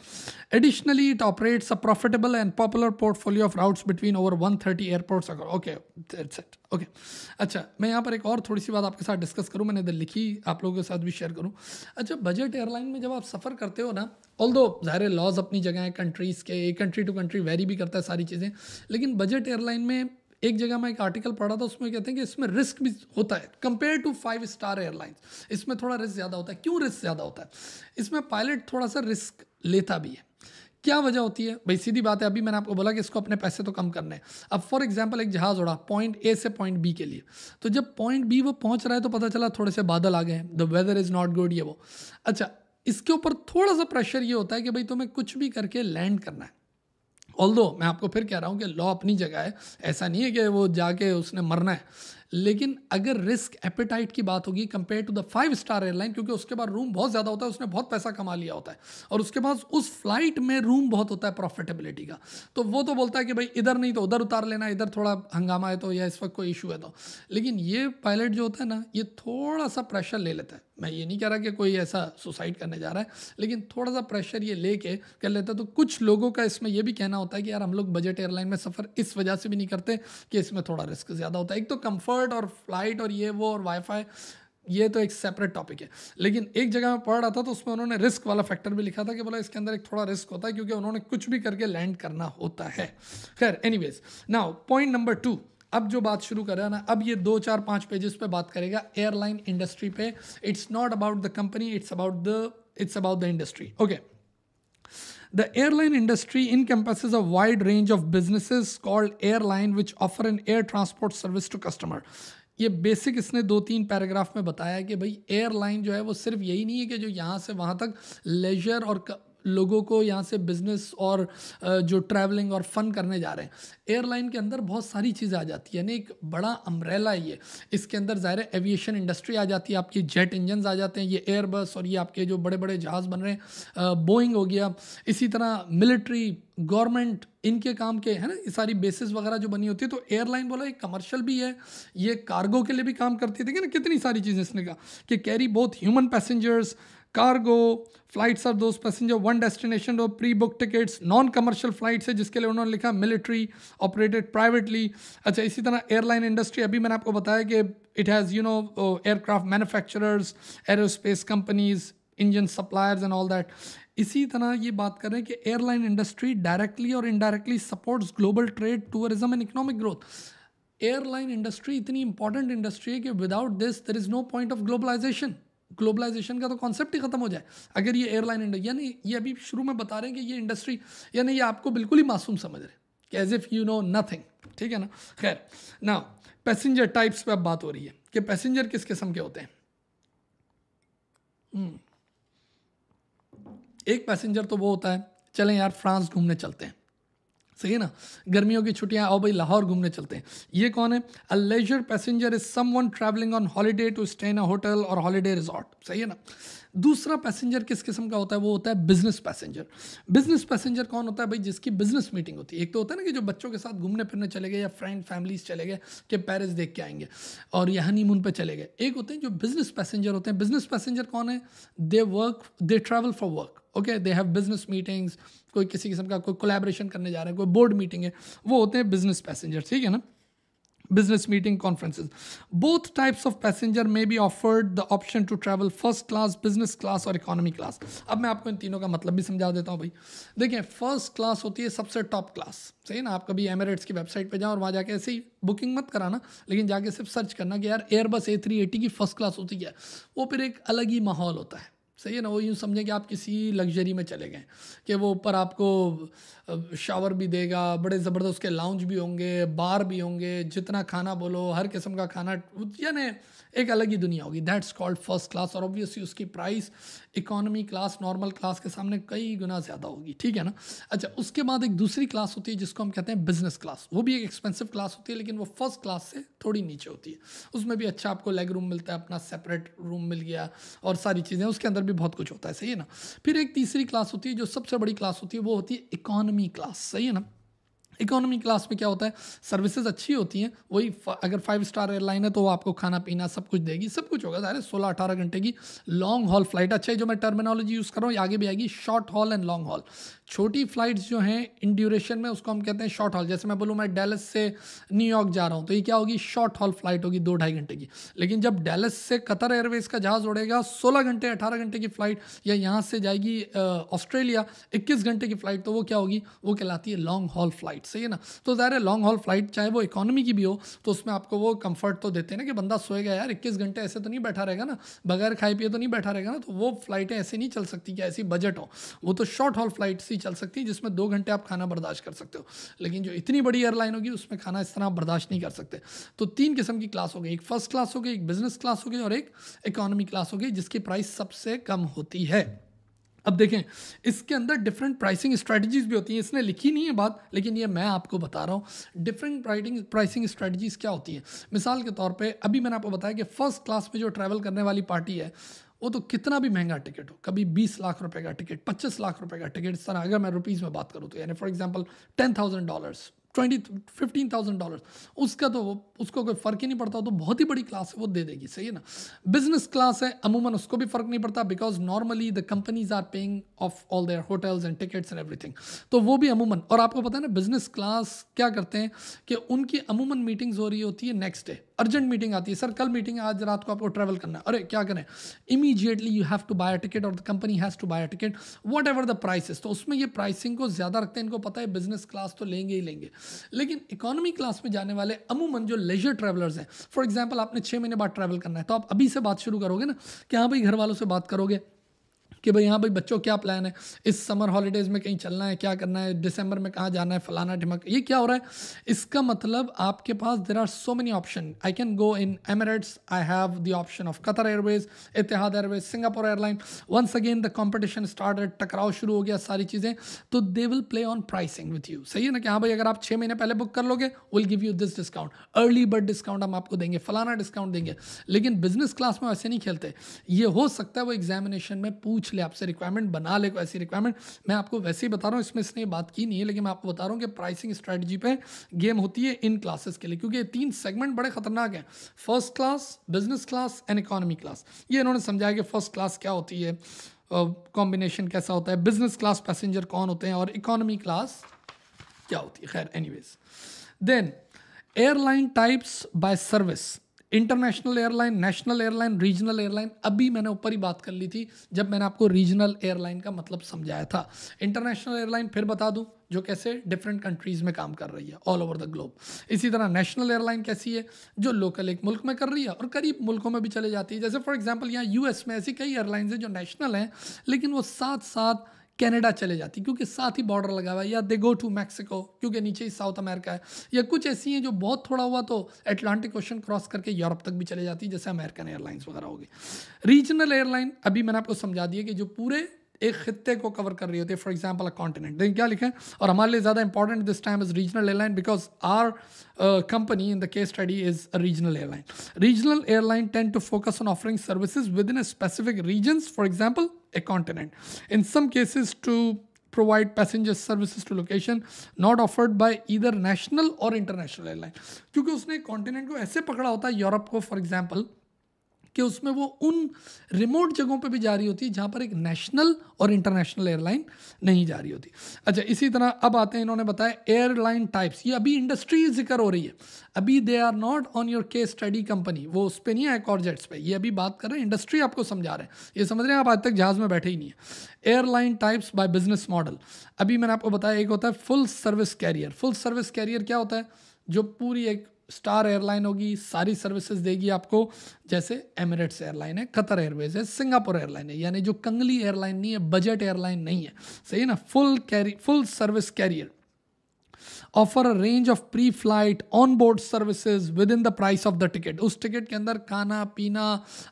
Additionally, it operates a profitable and popular portfolio of routes between over 130 airports. Okay, that's it. Okay okay. अच्छा मैं यहाँ पर एक और थोड़ी सी बात आपके साथ डिस्कस करूँ मैंने इधर लिखी आप लोगों के साथ भी शेयर करूँ अच्छा बजट एयरलाइन में जब आप सफ़र करते हो ना ऑल दो ज़ाहिर लॉज अपनी जगह है कंट्रीज़ के कंट्री टू कंट्री वेरी भी करता है सारी चीज़ें लेकिन बजट एयरलाइन में एक जगह मैं एक आर्टिकल पढ़ा था उसमें कहते हैं कि इसमें रिस्क भी होता है compare to five star airlines इसमें थोड़ा रिस्क ज़्यादा होता है क्यों रिस्क ज़्यादा होता है इसमें पायलट थोड़ा सा रिस्क लेता भी है क्या वजह होती है भाई सीधी बात है अभी मैंने आपको बोला कि इसको अपने पैसे तो कम करने हैं अब फॉर एग्जाम्पल एक जहाज़ उड़ा पॉइंट ए से पॉइंट बी के लिए तो जब पॉइंट बी वो पहुंच रहा है तो पता चला थोड़े से बादल आ गए हैं the weather is not good ये वो अच्छा इसके ऊपर थोड़ा सा प्रेशर ये होता है कि भाई तुम्हें कुछ भी करके लैंड करना है ऑल मैं आपको फिर कह रहा हूँ कि लॉ अपनी जगह है ऐसा नहीं है कि वो जाके उसने मरना है लेकिन अगर रिस्क एपेटाइट की बात होगी compare to the five star airline क्योंकि उसके बाद रूम बहुत ज़्यादा होता है उसने बहुत पैसा कमा लिया होता है और उसके पास उस फ्लाइट में रूम बहुत होता है प्रॉफिटेबिलिटी का तो वो तो बोलता है कि भाई इधर नहीं तो उधर उतार लेना इधर थोड़ा हंगामा है तो या इस वक्त कोई इशू है तो लेकिन ये पायलट जो होता है ना ये थोड़ा सा प्रेशर ले लेता है मैं ये नहीं कह रहा कि कोई ऐसा सुसाइड करने जा रहा है लेकिन थोड़ा सा प्रेशर ये ले कर लेता तो कुछ लोगों का इसमें यह भी कहना होता है कि यार हम लोग बजट एयरलाइन में सफ़र इस वजह से भी नहीं करते कि इसमें थोड़ा रिस्क ज़्यादा होता है एक तो कम्फर्ट और फ्लाइट और ये वो और वाईफाई ये तो एक सेपरेट टॉपिक है लेकिन एक जगह मैं पढ़ रहा था तो उसमें उन्होंने रिस्क वाला फैक्टर भी लिखा था कि बोला इसके अंदर एक थोड़ा रिस्क होता है क्योंकि उन्होंने कुछ भी करके लैंड करना होता है खैर anyways now point number two अब जो बात शुरू कर रहा है ना अब ये दो चार पांच पेजेस पे बात करेगा एयरलाइन इंडस्ट्री पे it's not about the company it's about the it's about the industry okay the airline industry encompasses a wide range of business called airline which offer an air transport service to customer ये basic इसने दो तीन paragraph में बताया कि भाई airline जो है वो सिर्फ यही नहीं है कि जो यहाँ से वहाँ तक लेजर और लोगों को यहाँ से बिज़नेस और जो ट्रैवलिंग और फ़न करने जा रहे हैं एयरलाइन के अंदर बहुत सारी चीज़ें आ जाती है यानी एक बड़ा अम्ब्रेला है ये इसके अंदर ज़ाहिर है एविएशन इंडस्ट्री आ जाती है आपकी जेट इंजन आ जाते हैं ये एयरबस और ये आपके जो बड़े बड़े जहाज़ बन रहे हैं बोइंग हो गया इसी तरह मिलिट्री गवर्नमेंट इनके काम के है ना ये सारी बेसिस वगैरह जो बनी होती है तो एयरलाइन बोला ये कमर्शियल भी है ये कार्गो के लिए भी काम करती थी कि ना कितनी सारी चीज़ें इसने कहा कि carry both human passengers cargo flights are those passenger one destination और prebook tickets non commercial flights है जिसके लिए उन्होंने लिखा मिलिट्री ऑपरेटेड प्राइवेटली अच्छा इसी तरह एयरलाइन इंडस्ट्री अभी मैंने आपको बताया कि it has you know aircraft manufacturers aerospace companies engine suppliers and all that इसी तरह ये बात करें कि एयरलाइन इंडस्ट्री डायरेक्टली और indirectly supports global trade tourism and economic growth airline industry इतनी इंपॉर्टेंट इंडस्ट्री है कि without this there is no point of globalization globalization का तो कॉन्सेप्ट ही खत्म हो जाए अगर ये एयरलाइन इंडस्ट्री यानी ये अभी शुरू में बता रहे हैं कि ये इंडस्ट्री यानी ये आपको बिल्कुल ही मासूम समझ रहे हैं as if you know nothing ठीक है ना खैर ना पैसेंजर टाइप्स पे अब बात हो रही है कि पैसेंजर किस किस्म के होते हैं हम्म, एक पैसेंजर तो वो होता है चलें यार फ्रांस घूमने चलते हैं सही है ना गर्मियों की छुट्टियां आओ भाई लाहौर घूमने चलते हैं ये कौन है a leisure passenger is someone travelling on holiday to stay in a hotel और हॉलीडे रिजॉर्ट सही है ना दूसरा पैसेंजर किस किस्म का होता है वो होता है बिजनेस पैसेंजर बिजनेस पैसेंजर कौन होता है भाई जिसकी बिजनेस मीटिंग होती है एक तो होता है ना कि जो बच्चों के साथ घूमने फिरने चले गए या फ्रेंड फैमिलीज चले गए कि पेरिस देख के आएंगे और या उन पर चले गए एक होते हैं जो बिजनेस पैसेंजर होते हैं बिजनेस पैसेंजर कौन है they work they travel for work okay they have business meetings कोई किसी किस्म का कोई कोलेब्रेशन करने जा रहा है कोई बोर्ड मीटिंग है वो होते हैं बिजनेस पैसेंजर ठीक है ना business meeting conferences. Both types of passenger may be offered the option to travel first class, business class और economy class. अब मैं आपको इन तीनों का मतलब भी समझा देता हूँ भाई देखिए फर्स्ट क्लास होती है सबसे टॉप क्लास सही ना आप कभी एमिरेट्स की वेबसाइट पे जाओ और वहाँ जाके ऐसे ही बुकिंग मत कराना लेकिन जाके सिर्फ सर्च करना कि यार एयरबस ए थ्री एटी की फर्स्ट क्लास होती है वो फिर एक अलग ही माहौल होता है सही है ना वो यूँ समझें कि आप किसी लग्जरी में चले गए कि वो ऊपर आपको शावर भी देगा बड़े ज़बरदस्त उसके लाउंज भी होंगे बार भी होंगे जितना खाना बोलो हर किस्म का खाना यानी एक अलग ही दुनिया होगी दैट्स कॉल्ड फर्स्ट क्लास और ऑब्वियसली उसकी price economy class normal class के सामने कई गुना ज़्यादा होगी ठीक है ना अच्छा उसके बाद एक दूसरी क्लास होती है जिसको हम कहते हैं बिजनेस क्लास वो भी एक एक्सपेंसिव क्लास होती है लेकिन वो फर्स्ट क्लास से थोड़ी नीचे होती है उसमें भी अच्छा आपको लेग रूम मिलता है अपना सेपरेट रूम मिल गया और सारी चीज़ें उसके अंदर भी बहुत कुछ होता है सही है ना फिर एक तीसरी क्लास होती है जो सबसे बड़ी क्लास होती है वो होती है इकोनॉमी क्लास सही है ना इकोनॉमी क्लास में क्या होता है सर्विसेज अच्छी होती हैं वही अगर फाइव स्टार एयरलाइन है तो वो आपको खाना पीना सब कुछ देगी सब कुछ होगा सारे सोलह अठारह घंटे की लॉन्ग हॉल फ्लाइट अच्छा है जो मैं टर्मिनोलॉजी यूज़ कर रहा हूँ आगे भी आएगी short haul and long haul छोटी फ्लाइट्स जो हैं इन ड्यूरेशन में उसको हम कहते हैं शॉर्ट हॉल जैसे मैं बोलूँ मैं डेलस से न्यूयॉर्क जा रहा हूँ तो ये क्या होगी शॉर्ट हॉल फ्लाइट होगी दो ढाई घंटे की लेकिन जब डेलस से कतर एयरवेज का जहाज़ उड़ेगा सोलह घंटे अठारह घंटे की फ़्लाइट या यहाँ से जाएगी ऑस्ट्रेलिया इक्कीस घंटे की फ़्लाइट तो वो क्या होगी वो कहलाती है लॉन्ग हॉल फ्लाइट सही है ना तो ज़ाहिर है लॉन्ग हॉल फ्लाइट चाहे वो इकोनॉमी की भी हो तो उसमें आपको वो कम्फर्ट तो देते हैं ना कि बंदा सोएगा यार इक्कीस घंटे ऐसे तो नहीं बैठा रहेगा ना बगैर खाए पिए तो नहीं बैठा रहेगा ना तो वो फ्लाइटें ऐसे नहीं चल सकती कि ऐसी बजट हो वो तो शॉर्ट हॉल फ्लाइट सी भी चल सकती है जिसमें दो घंटे आप खाना बर्दाश्त कर सकते हो लेकिन जो इतनी बड़ी एयरलाइन होगी उसमें खाना इस तरह आप बर्दाश्त नहीं कर सकते तो तीन किस्म की क्लास हो गई एक फर्स्ट क्लास हो गई एक बिजनेस क्लास हो गई और एक इकोनॉमी क्लास हो गई जिसकी प्राइस सबसे कम होती है अब देखें इसके अंदर डिफरेंट प्राइसिंग स्ट्रेटजीज भी होती हैं इसने लिखी नहीं है बात लेकिन ये मैं आपको बता रहा हूँ डिफरेंट प्राइटिंग प्राइसिंग स्ट्रेटजीज क्या होती हैं मिसाल के तौर पे अभी मैंने आपको बताया कि फ़र्स्ट क्लास में जो ट्रैवल करने वाली पार्टी है वो तो कितना भी महंगा टिकट हो कभी बीस लाख रुपए का टिकट पच्चीस लाख रुपए का टिकट इस तरह अगर मैं रुपीज़ में बात करूँ तो यानी for example ten thousand dollars twenty fifteen thousand dollar उसका तो उसको कोई फ़र्क ही नहीं पड़ता तो बहुत ही बड़ी क्लास है वो दे देगी सही है ना बिजनेस क्लास है अमूमन उसको भी फ़र्क नहीं पड़ता because normally the companies are paying off all their hotels and tickets and everything तो वो भी अमूमन और आपको पता है ना बिजनेस क्लास क्या करते हैं कि उनकी अमूमन मीटिंग्स हो रही होती है नेक्स्ट डे अर्जेंट मीटिंग आती है सर कल मीटिंग है आज रात को आपको ट्रैवल करना है अरे क्या करें immediately you have to buy a ticket और the company has to buy a ticket whatever the prices तो उसमें ये प्राइसिंग को ज़्यादा रखते हैं इनको पता है बिजनेस क्लास तो लेंगे ही लेंगे लेकिन इकोनॉमी क्लास में जाने वाले अमूमन जो लेजर ट्रैवलर्स हैं फॉर एग्जाम्पल आपने छः महीने बाद ट्रैवल करना है तो आप अभी से बात शुरू करोगे ना कि हाँ भाई घर वालों से बात करोगे कि भाई यहाँ भाई बच्चों क्या प्लान है इस समर हॉलीडेज़ में कहीं चलना है क्या करना है दिसंबर में कहाँ जाना है फलाना ढिमक ये क्या हो रहा है इसका मतलब आपके पास there are so many option I can go in Emirates I have the option of Qatar Airways Etihad Airways Singapore airline once again the competition start टकराव शुरू हो गया सारी चीज़ें तो they will play on pricing with you सही है ना कि हाँ भाई अगर आप छः महीने पहले बुक कर लोगे will give you this discount early bird discount हम आपको देंगे फलाना डिस्काउंट देंगे लेकिन बिजनेस क्लास में वैसे नहीं खेलते ये हो सकता है वो एग्जामिनेशन में पूछ पूछ ले आपसे रिक्वायरमेंट बना ले ऐसी रिक्वायरमेंट मैं आपको वैसे ही बता रहा हूँ इसमें इसने बात की नहीं है लेकिन मैं आपको बता रहा हूँ कि प्राइसिंग स्ट्रेटजी पे गेम होती है इन क्लासेस के लिए क्योंकि तीन सेगमेंट बड़े खतरनाक हैं first class business class and economy class ये इन्होंने समझाया कि फर्स्ट क्लास क्या होती है कॉम्बिनेशन कैसा होता है बिजनेस क्लास पैसेंजर कौन होते हैं और इकोनॉमी क्लास क्या होती है खैर anyways then airline types by service international airline national airline regional airline अभी मैंने ऊपर ही बात कर ली थी जब मैंने आपको रीजनल एयरलाइन का मतलब समझाया था इंटरनेशनल एयरलाइन फिर बता दूँ जो कैसे डिफरेंट कंट्रीज़ में काम कर रही है ऑल ओवर द ग्लोब इसी तरह नेशनल एयरलाइन कैसी है जो लोकल एक मुल्क में कर रही है और करीब मुल्कों में भी चले जाती है जैसे फॉर एग्जाम्पल यहाँ यूएस में ऐसी कई एयरलाइंस हैं जो नेशनल हैं लेकिन वो साथ साथ कनाडा चले जाती क्योंकि साथ ही बॉर्डर लगा हुआ है या दे गो टू मैक्सिको क्योंकि नीचे ही साउथ अमेरिका है या कुछ ऐसी हैं जो बहुत थोड़ा हुआ तो एटलांटिक ओशन क्रॉस करके यूरोप तक भी चले जाती जैसे अमेरिकन एयरलाइंस वगैरह होगी रीजनल एयरलाइन अभी मैंने आपको समझा दिया कि जो पूरे एक खत्े को कवर कर रही होती है फॉर एग्जाम्पल अ कॉन्टिनेंट देखिए क्या लिखें और हमारे लिए ज़्यादा important this time is regional airline because our company in the case study is a regional airline regional airline tend to focus on offering services within specific regions for example a continent in some cases to provide passenger services to location not offered by either national or international airline क्योंकि उसने continent को ऐसे पकड़ा होता है Europe को for example कि उसमें वो उन रिमोट जगहों पे भी जा रही होती है जहाँ पर एक नेशनल और इंटरनेशनल एयरलाइन नहीं जा रही होती अच्छा इसी तरह अब आते हैं इन्होंने बताया एयरलाइन टाइप्स ये अभी इंडस्ट्री जिक्र हो रही है अभी they are not on your case study company वो उस पर नहीं है कॉर्जेट्स पे ये अभी बात कर रहे हैं इंडस्ट्री आपको समझा रहे हैं ये समझ रहे हैं आप आज तक जहाज़ में बैठे ही नहीं है airline types by business model अभी मैंने आपको बताया एक होता है full service carrier full service carrier क्या होता है जो पूरी एक स्टार एयरलाइन होगी सारी सर्विसेज देगी आपको जैसे एमिरेट्स एयरलाइन है कतर एयरवेज है सिंगापुर एयरलाइन है यानी जो कंगली एयरलाइन नहीं है बजट एयरलाइन नहीं है सही ना full carry full service carrier offer a range of pre flight on board services within the price of the ticket उस टिकट के अंदर खाना पीना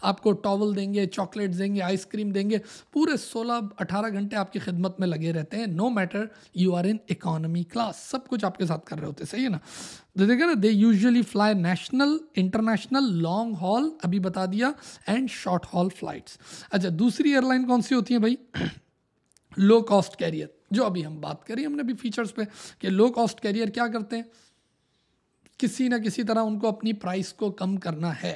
आपको टॉवल देंगे चॉकलेट देंगे आइसक्रीम देंगे पूरे 16-18 घंटे आपकी खिदमत में लगे रहते हैं no matter you are in economy class सब कुछ आपके साथ कर रहे होते सही है ना तो देखा ना they usually fly national international long haul अभी बता दिया एंड शॉर्ट हॉल फ्लाइट्स अच्छा दूसरी एयरलाइन कौन सी होती है भाई लो कॉस्ट कैरियर जो अभी हम बात करें हमने अभी फीचर्स पे कि लो कॉस्ट कैरियर क्या करते हैं किसी ना किसी तरह उनको अपनी प्राइस को कम करना है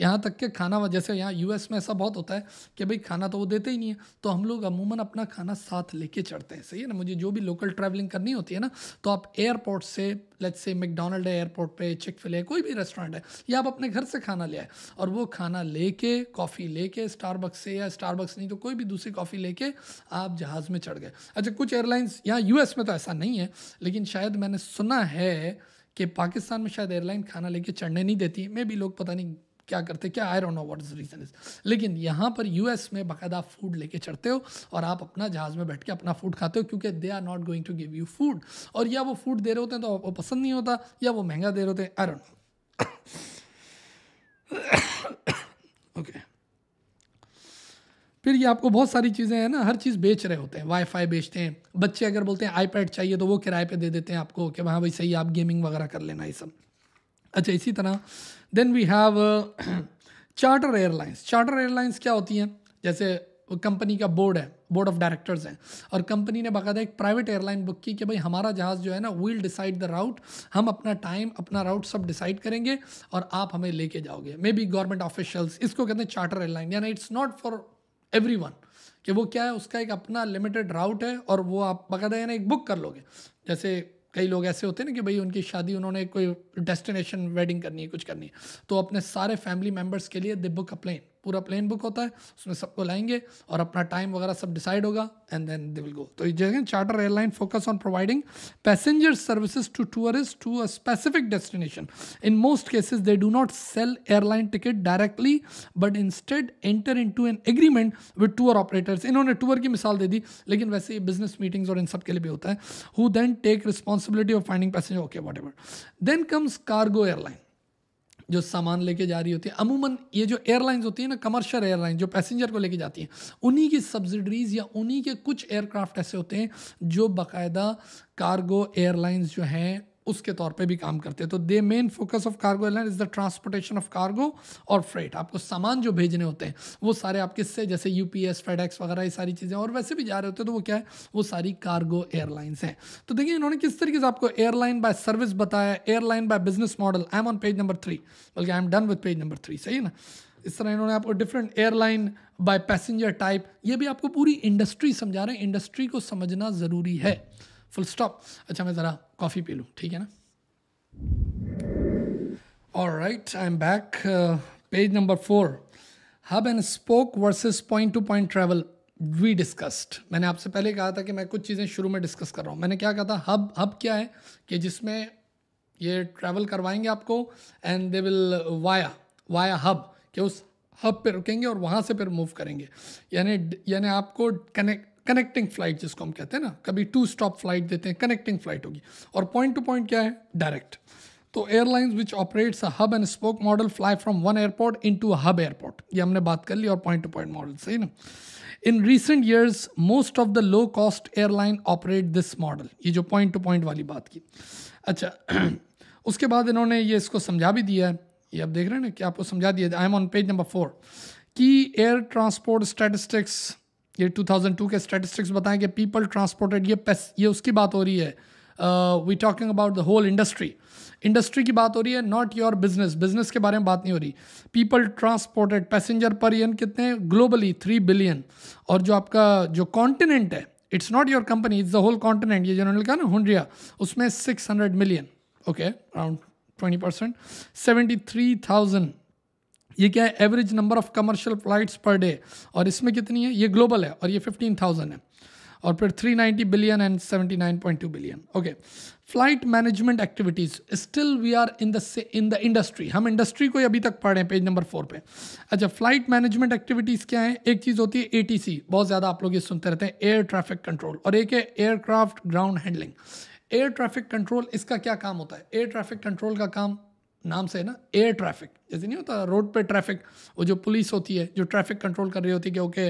यहाँ तक के खाना जैसे यहाँ यूएस में ऐसा बहुत होता है कि भाई खाना तो वो देते ही नहीं है तो हम लोग अमूमन अपना खाना साथ लेके चढ़ते हैं सही है ना मुझे जो भी लोकल ट्रैवलिंग करनी होती है ना तो आप एयरपोर्ट से लेट्स से मैकडोनल्ड है एयरपोर्ट पे चिक फिले कोई भी रेस्टोरेंट है या आप अपने घर से खाना ले आए और वो खाना लेके कॉफ़ी लेके स्टारबक्स से या स्टारबक्स नहीं तो कोई भी दूसरी कॉफ़ी लेके आप जहाज़ में चढ़ गए अच्छा कुछ एयरलाइंस यहाँ यूएस में तो ऐसा नहीं है लेकिन शायद मैंने सुना है कि पाकिस्तान में शायद एयरलाइन खाना लेके चढ़ने नहीं देती मे भी लोग पता नहीं क्या करते क्या I don't know what is reason is लेकिन यहाँ पर यूएस में बाकायदा फूड लेके चढ़ते हो और आप अपना जहाज़ में बैठ के अपना फूड खाते हो क्योंकि they are not going to give you food और या वो फूड दे रहे होते हैं तो आपको पसंद नहीं होता या वो महंगा दे रहे होते हैं आई डोंट नो ओके फिर ये आपको बहुत सारी चीज़ें हैं ना हर चीज़ बेच रहे होते हैं वाईफाई बेचते हैं बच्चे अगर बोलते हैं आईपैड चाहिए तो वो किराए पे दे देते हैं आपको कि वहाँ भाई सही आप गेमिंग वगैरह कर लेना ये सब अच्छा इसी तरह then we have charter airlines charter airlines क्या होती हैं जैसे कंपनी का बोर्ड है बोर्ड ऑफ डायरेक्टर्स हैं और कंपनी ने बाकायदा एक प्राइवेट एयरलाइन बुक की कि भाई हमारा जहाज़ जो है ना वील डिसाइड द राउट हम अपना टाइम अपना राउट सब डिसाइड करेंगे और आप हमें लेके जाओगे मे बी गवर्नमेंट ऑफिशियल्स इसको कहते हैं चार्टर एयरलाइन यानी it's not for every one कि वो क्या है उसका एक अपना लिमिटेड राउट है और वो आप बकायदा ना एक बुक कर लोगे जैसे कई लोग ऐसे होते हैं ना कि भाई उनकी शादी उन्होंने कोई डेस्टिनेशन वेडिंग करनी है कुछ करनी है तो अपने सारे फैमिली मेम्बर्स के लिए दे बुक अ प्लेन पूरा प्लेन बुक होता है उसमें सबको लाएंगे और अपना टाइम वगैरह सब डिसाइड होगा and then they will go तो जैसे charter airline focus on providing passenger services to tourist to a specific destination in most cases they do not sell airline ticket directly but instead enter in an agreement with tour operators इन्होंने tour की मिसाल दे दी लेकिन वैसे ये business meetings और इन सब के लिए भी होता है who then take responsibility of finding passenger okay whatever then comes cargo airline जो सामान लेके जा रही होती है अमूमन ये जो एयरलाइंस होती है ना कमर्शियल एयरलाइन जो पैसेंजर को लेके जाती हैं उन्हीं की सब्सिडीज़ या उन्हीं के कुछ एयरक्राफ्ट ऐसे होते हैं जो बाकायदा कार्गो एयरलाइंस जो हैं उसके तौर पे भी काम करते हैं तो the main focus of cargo airline is the transportation of cargo और फ्रेट आपको सामान जो भेजने होते हैं वो सारे आप किससे जैसे यू पी एस फेडेक्स वगैरह ये सारी चीज़ें और वैसे भी जा रहे होते हैं तो वो क्या है वो सारी कार्गो एयरलाइंस हैं तो देखिए इन्होंने किस तरीके से आपको एयरलाइन बाय सर्विस बताया airline by business model I am on page number three बल्कि I am done with page number three सही है ना इस तरह इन्होंने आपको different airline by passenger type ये भी आपको पूरी इंडस्ट्री समझा रहे हैं इंडस्ट्री को समझना ज़रूरी है फुल स्टॉप अच्छा मैं ज़रा कॉफ़ी पी लूँ ठीक है ना और right I am back page number four hub and spoke versus point to point travel we discussed मैंने आपसे पहले कहा था कि मैं कुछ चीज़ें शुरू में डिस्कस कर रहा हूँ मैंने क्या कहा था हब हब क्या है कि जिसमें ये ट्रैवल करवाएंगे आपको and they will via via hub कि उस हब पे रुकेंगे और वहाँ से फिर मूव करेंगे यानी यानी आपको कनेक्ट कनेक्टिंग फ्लाइट जिसको हम कहते हैं ना कभी टू स्टॉप फ्लाइट देते हैं कनेक्टिंग फ्लाइट होगी और पॉइंट टू पॉइंट क्या है डायरेक्ट तो airlines which operates a hub and spoke model fly from one airport into hub airport ये हमने बात कर ली और पॉइंट टू पॉइंट मॉडल सही ना in recent years most of the low cost airline operate this model ये जो point to point वाली बात की अच्छा <clears throat> उसके बाद इन्होंने ये इसको समझा भी दिया है ये आप देख रहे हैं ना कि आपको समझा दिया I am on page number four कि एयर ट्रांसपोर्ट स्टेटिस्टिक्स ये 2002 के स्टैटिस्टिक्स बताएं कि पीपल ट्रांसपोर्टेड ये पैस ये उसकी बात हो रही है we talking about the whole industry industry की बात हो रही है नॉट योर बिजनेस बिजनेस के बारे में बात नहीं हो रही people transported passenger per year कितने ग्लोबली थ्री बिलियन और जो आपका जो कॉन्टिनेंट है it's not your company it's the whole continent ये जनरल का ना हुड्रिया उसमें six hundred million okay around twenty percent seventy three thousand ये क्या है average number of commercial flights per day और इसमें कितनी है ये ग्लोबल है और ये फिफ्टीन थाउजेंड है और फिर three ninety billion and seventy nine point two billion okay flight management activities still we are in the in the industry हम इंडस्ट्री को अभी तक पढ़ रहे हैं पेज नंबर फोर पे अच्छा फ्लाइट मैनेजमेंट एक्टिविटीज़ क्या है एक चीज़ होती है ए बहुत ज़्यादा आप लोग ये सुनते रहते हैं एयर ट्रैफिक कंट्रोल और एक है aircraft ground handling air traffic control इसका क्या काम होता है एयर ट्रैफिक कंट्रोल का काम नाम से है ना एयर ट्रैफिक जैसे नहीं होता रोड पे ट्रैफिक वो जो पुलिस होती है जो ट्रैफिक कंट्रोल कर रही होती है कि ओके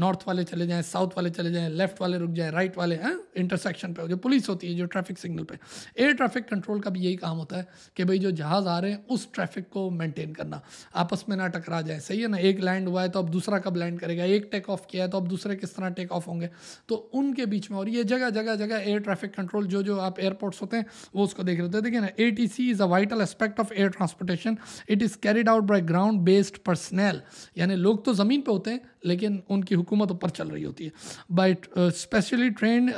नॉर्थ वाले चले जाएं साउथ वाले चले जाएं लेफ्ट वाले रुक जाएं राइट वाले हैं इंटरसेक्शन पे जो पुलिस होती है जो ट्रैफिक सिग्नल पे एयर ट्रैफिक कंट्रोल का भी यही काम होता है कि भाई जो जहाज़ आ रहे हैं उस ट्रैफिक को मेनटेन करना आपस में ना टकरा जाए सही है ना एक लैंड हुआ है तो अब दूसरा कब लैंड करेगा एक टेक ऑफ किया है तो अब दूसरे किस तरह टेक ऑफ होंगे तो उनके बीच में और ये जगह जगह जगह एयर ट्रैफिक कंट्रोल जो जो आप एयरपोर्ट्स होते हैं वो उसको देख रहे होते हैं देखिए ना A C is a vital aspect of air transportation it is carried out by ground based personnel यानी लोग तो ज़मीन पर होते हैं लेकिन उनकी हुकूमत ऊपर चल रही होती है by specially train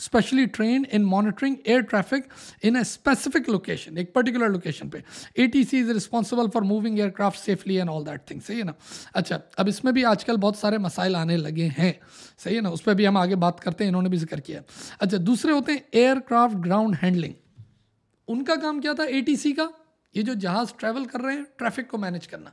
specially train in monitoring air traffic in a specific location एक पर्टिकुलर लोकेशन पे A T C is responsible for moving aircraft safely and all that thing सही है ना अच्छा अब इसमें भी आजकल बहुत सारे मसाइल आने लगे हैं सही है ना उस पर भी हम आगे बात करते हैं इन्होंने भी जिक्र किया अच्छा दूसरे होते हैं एयरक्राफ्ट ग्राउंड हैंडलिंग उनका काम क्या था ए टी सी का ये जो जहाज़ ट्रैवल कर रहे हैं ट्रैफिक को मैनेज करना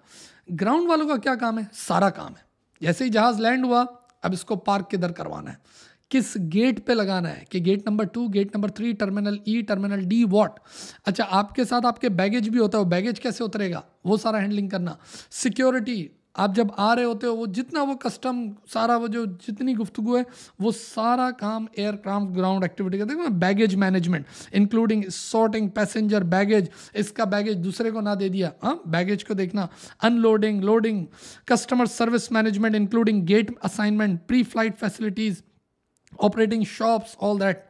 ग्राउंड वालों का क्या काम है सारा काम है जैसे ही जहाज़ लैंड हुआ अब इसको पार्क किधर करवाना है किस गेट पे लगाना है कि gate number two gate number three terminal E terminal D what अच्छा आपके साथ आपके बैगेज भी होता है वो बैगेज कैसे उतरेगा वो सारा हैंडलिंग करना सिक्योरिटी आप जब आ रहे होते हो वो जितना वो कस्टम सारा वो जो जितनी गुफ्तु है वो सारा काम एयरक्राफ्ट ग्राउंड एक्टिविटी का देखो ना baggage management including sorting passenger baggage इसका बैगेज दूसरे को ना दे दिया हाँ बैगेज को देखना unloading loading customer service management including gate assignment pre flight facilities operating shops all that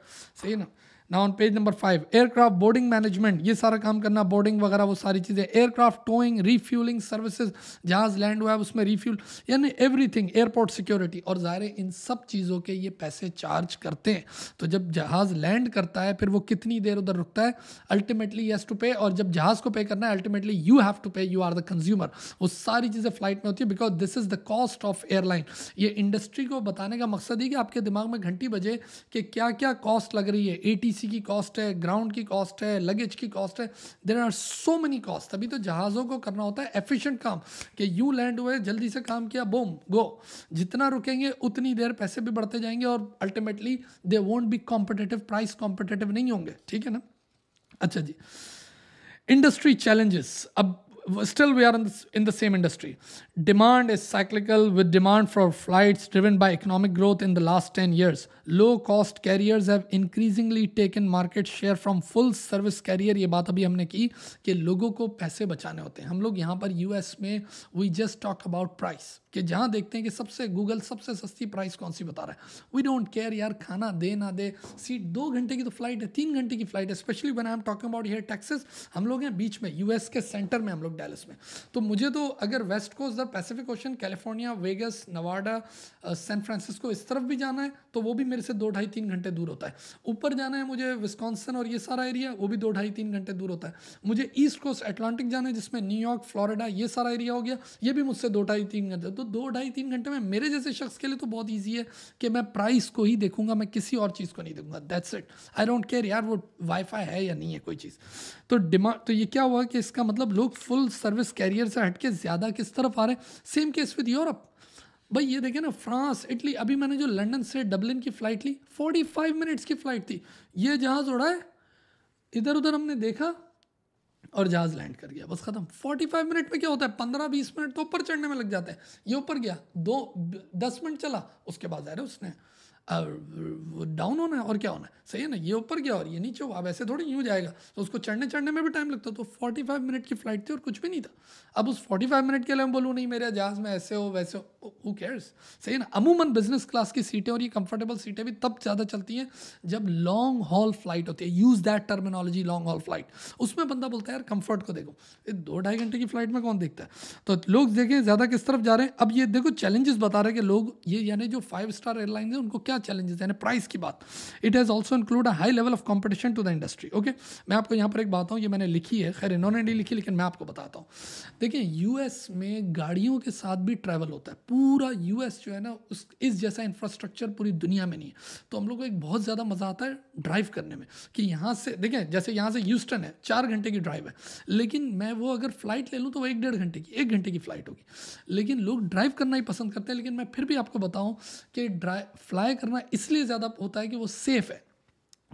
सही ना ना on page number five aircraft boarding management ये सारा काम करना बोर्डिंग वगैरह वो सारी चीज़ें एयरक्राफ्ट टोइंग रीफ्यूलिंग सर्विसेज जहाज लैंड हुआ है उसमें रीफ्यूल यानी एवरीथिंग एयरपोर्ट सिक्योरिटी और ज़ाहिर इन सब चीज़ों के ये पैसे चार्ज करते हैं तो जब जहाज़ लैंड करता है फिर वो कितनी देर उधर रुकता है अल्टीमेटली येस टू पे और जब जहाज़ को पे करना है ultimately you have to pay you are the consumer वो सारी चीज़ें फ्लाइट में होती है because this is the cost of airline ये इंडस्ट्री को बताने का मकसद ही कि आपके दिमाग में घंटी बजे कि क्या क्या कॉस्ट लग रही है ए टी टीसी की कॉस्ट है ग्राउंड की कॉस्ट है लगेज की कॉस्ट है there are so many cost अभी तो जहाज़ों को करना होता है एफिशिएंट काम कि यू लैंड हुए जल्दी से काम किया बोम गो जितना रुकेंगे उतनी देर पैसे भी बढ़ते जाएंगे और ultimately they won't be competitive price competitive नहीं होंगे ठीक है ना अच्छा जी इंडस्ट्री चैलेंजेस अब still we are in, in the same industry. Demand is cyclical with demand for flights driven by economic growth in the last 10 years. Low cost carriers have increasingly taken market share from full service carrier. ये बात अभी हमने की कि लोगों को पैसे बचाने होते हैं हम लोग यहाँ पर यूएस में we just talk about price कि जहाँ देखते हैं कि सबसे गूगल सबसे सस्ती प्राइस कौन सी बता रहा है वी डोंट केयर यार खाना दे ना दे सीट दो घंटे की तो फ्लाइट है तीन घंटे की फ्लाइट है specially one I am talking about here taxes हम लोग हैं बीच में यूएस के सेंटर में हम लोग डैलस में तो मुझे तो अगर west coast the Pacific ocean California Vegas Nevada San Francisco तरफ भी जाना है तो वो भी मेरे से दो ढाई तीन घंटे दूर होता है ऊपर जाना है मुझे विस्कॉन्सन और ये सारा एरिया वो भी दो ढाई तीन घंटे दूर होता है मुझे ईस्ट कोस्ट एटलांटिक जाना है जिसमें न्यूयॉर्क फ्लोरिडा ये सारा एरिया हो गया ये भी मुझसे दो ढाई तीन घंटे तो दो ढाई तीन घंटे में मेरे जैसे शख्स के लिए तो बहुत ईजी है कि मैं प्राइस को ही देखूंगा मैं किसी और चीज़ को नहीं देखूंगा that's it I don't care यार वो वाईफाई है या नहीं है कोई चीज़ तो डिमांड तो ये क्या हुआ कि इसका मतलब लोग फुल सर्विस कैरियर से हट के ज़्यादा किस तरफ आ रहे हैं सेम केस विद यूरोप भाई ये देखें ना फ्रांस इटली अभी मैंने जो लंदन से डबलिन की फ़्लाइट ली 45 मिनट्स की फ़्लाइट थी ये जहाज़ उड़ा है इधर उधर हमने देखा और जहाज लैंड कर गया बस खत्म 45 मिनट में क्या होता है 15-20 मिनट तो ऊपर चढ़ने में लग जाते हैं ये ऊपर गया दो दस मिनट चला उसके बाद रहे उसने डाउन होना है और क्या होना है सही है ना ये ऊपर गया और ये नीचे हुआ अब ऐसे थोड़ी यूँ जाएगा तो उसको चढ़ने चढ़ने में भी टाइम लगता तो 45 मिनट की फ़्लाइट थी और कुछ भी नहीं था अब उस 45 मिनट के लिए मैं बोलूँ नहीं मेरे जहाज़ में ऐसे हो वैसे हो वो केयर्स सही है ना अमूमन बिजनेस क्लास की सीटें और ये कंफर्टेबल सीटें भी तब ज़्यादा चलती हैं जब लॉन्ग हॉल फ्लाइट होती है use that terminology long haul flight उसमें बंदा बोलता है यार कंफर्ट को देखो ये दो ढाई घंटे की फ्लाइट में कौन देखता है तो लोग देखें ज़्यादा किस तरफ जा रहे हैं अब ये देखो चैलेंजेस बता रहे हैं कि लोग ये यानी जो फाइव स्टार एयरलाइन है उनको क्या चैलेंजेस यानी प्राइस की बात it has also include a high level of competition to the industry okay मैं आपको यहाँ पर एक बात हूँ ये मैंने लिखी है खैर इन्होंने नहीं लिखी लेकिन मैं आपको बताता हूँ देखिए यू में गाड़ियों के साथ भी ट्रैवल होता है पूरा यू जो है ना उस इस जैसा इंफ्रास्ट्रक्चर पूरी दुनिया में नहीं है तो हम लोग को एक बहुत ज़्यादा मज़ा आता है ड्राइव करने में कि यहाँ से देखें जैसे यहाँ से ह्यूस्टन है चार घंटे की ड्राइव है लेकिन मैं वो अगर फ्लाइट ले लूँ तो वो एक डेढ़ घंटे की एक घंटे की फ़्लाइट होगी लेकिन लोग ड्राइव करना ही पसंद करते हैं लेकिन मैं फिर भी आपको बताऊं कि ड्राइव फ्लाई करना इसलिए ज़्यादा होता है कि वो सेफ है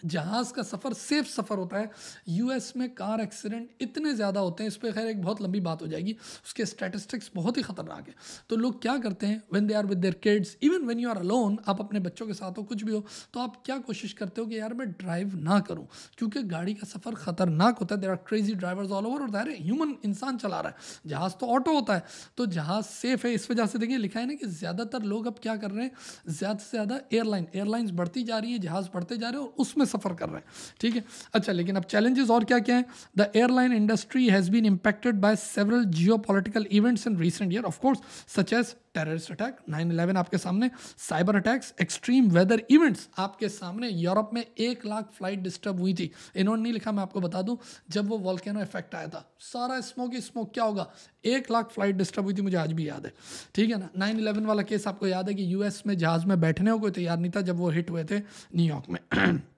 जहाज़ का सफ़र सेफ सफ़र होता है यूएस में कार एक्सीडेंट इतने ज़्यादा होते हैं इस पर खैर एक बहुत लंबी बात हो जाएगी उसके स्टैटिस्टिक्स बहुत ही ख़तरनाक है तो लोग क्या करते हैं when they are with their kids even when you are alone आप अपने बच्चों के साथ हो कुछ भी हो तो आप क्या कोशिश करते हो कि यार मैं ड्राइव ना करूँ क्योंकि गाड़ी का सफ़र ख़तरनाक होता है there are crazy drivers all over और दायरे ह्यूमन इंसान चला रहा है जहाज़ तो ऑटो होता है तो जहाज़ सेफ़ है इस वजह से देखिए लिखा है ना कि ज़्यादातर लोग अब क्या कर रहे हैं ज़्यादा से ज़्यादा एयरलाइन एयरलाइंस बढ़ती जा रही हैं जहाज़ बढ़ते जा रहे हैं और उसमें में सफ़र कर रहे हैं ठीक है अच्छा लेकिन अब चैलेंजेस और क्या क्या हैं the airline industry has been impacted by several geo political events in recent year of course such as terrorist attack nine eleven आपके सामने cyber attacks extreme weather events आपके सामने यूरोप में एक लाख फ्लाइट डिस्टर्ब हुई थी इन्होंने नहीं लिखा मैं आपको बता दूं जब वो वॉल्केनो इफेक्ट आया था सारा स्मोक ही स्मोक क्या होगा एक लाख फ्लाइट डिस्टर्ब हुई थी मुझे आज भी याद है ठीक है ना नाइन इलेवन वाला केस आपको याद है कि यूएस में जहाज़ में बैठने को तैयार नहीं था जब वो हिट हुए थे न्यूयॉर्क में <clears throat>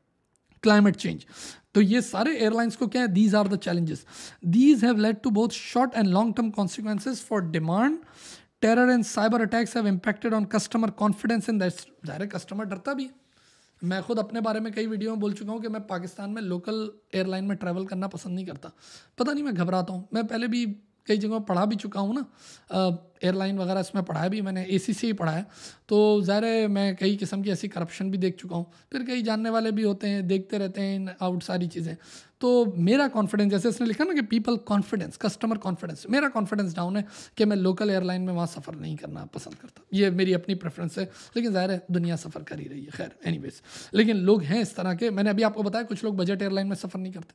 क्लाइमेट चेंज तो ये सारे एयरलाइंस को क्या है these are the challenges these have led to both short and long term consequences for demand terror and cyber attacks have impacted on customer confidence in that ज़ाहिर customer डरता भी मैं खुद अपने बारे में कई वीडियो में बोल चुका हूँ कि मैं पाकिस्तान में लोकल एयरलाइन में ट्रैवल करना पसंद नहीं करता पता नहीं मैं घबराता हूँ मैं पहले भी कई जगहों पढ़ा भी चुका हूँ ना एयरलाइन वगैरह इसमें पढ़ाया भी मैंने ए ही पढ़ा है तो ज़ाहिर है मैं कई किस्म की ऐसी करप्शन भी देख चुका हूँ फिर कई जानने वाले भी होते हैं देखते रहते हैं इन आउट सारी चीज़ें तो मेरा कॉन्फिडेंस जैसे इसने लिखा ना कि पीपल कॉन्फिडेंस कस्टमर कॉन्फिडेंस मेरा कॉन्फिडेंस डाउन है कि मैं लोकल एयरलाइन में वहाँ सफ़र नहीं करना पसंद करता ये मेरी अपनी प्रेफरेंस है लेकिन ज़ाहिर है दुनिया सफ़र कर ही रही है खैर एनी लेकिन लोग हैं इस तरह के मैंने अभी आपको बताया कुछ लोग बजट एयरलाइन में सफ़र नहीं करते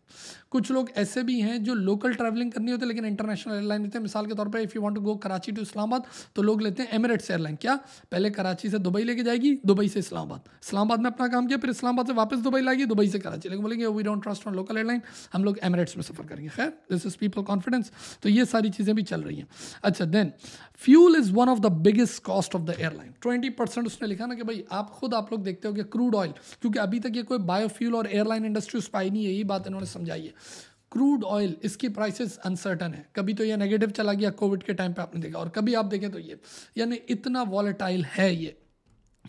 कुछ लोग ऐसे भी हैं जो लोकल ट्रैवलिंग करनी होती है लेकिन इंटरनेशनल एयरलाइन होते हैं मिसाल के तौर पर if you want to go Karachi to Islamabad तो लोग लेते हैं एमरेट्स एयरलाइन क्या पहले कराची से दुबई लेके जाएगी दुबई से इस्लामाबाद इस्लामाबाद में अपना काम किया फिर इस्लामाबाद से वापस दुबई लाएगी दुबई से कराची लेकिन बोलेंगे we don't trust on local airline हम लोग एमरेट्स में सफ़र करेंगे खैर दिस इज़ पीपल कॉन्फिडेंस तो ये सारी चीज़ें भी चल रही हैं अच्छा then fuel is one of the biggest cost of the airline twenty percent उसने लिखा ना कि भाई आप खुद आप लोग देखते हो कि क्रूड ऑयल क्योंकि अभी तक ये कोई बायोफ्यूल और एयरलाइन इंडस्ट्री उस पाई नहीं है यही बात इन्होंने समझाई है क्रूड ऑयल इसकी प्राइसेस अनसर्टन है कभी तो ये नेगेटिव चला गया कोविड के टाइम पे आपने देखा और कभी आप देखें तो ये यानी इतना वॉलेटाइल है ये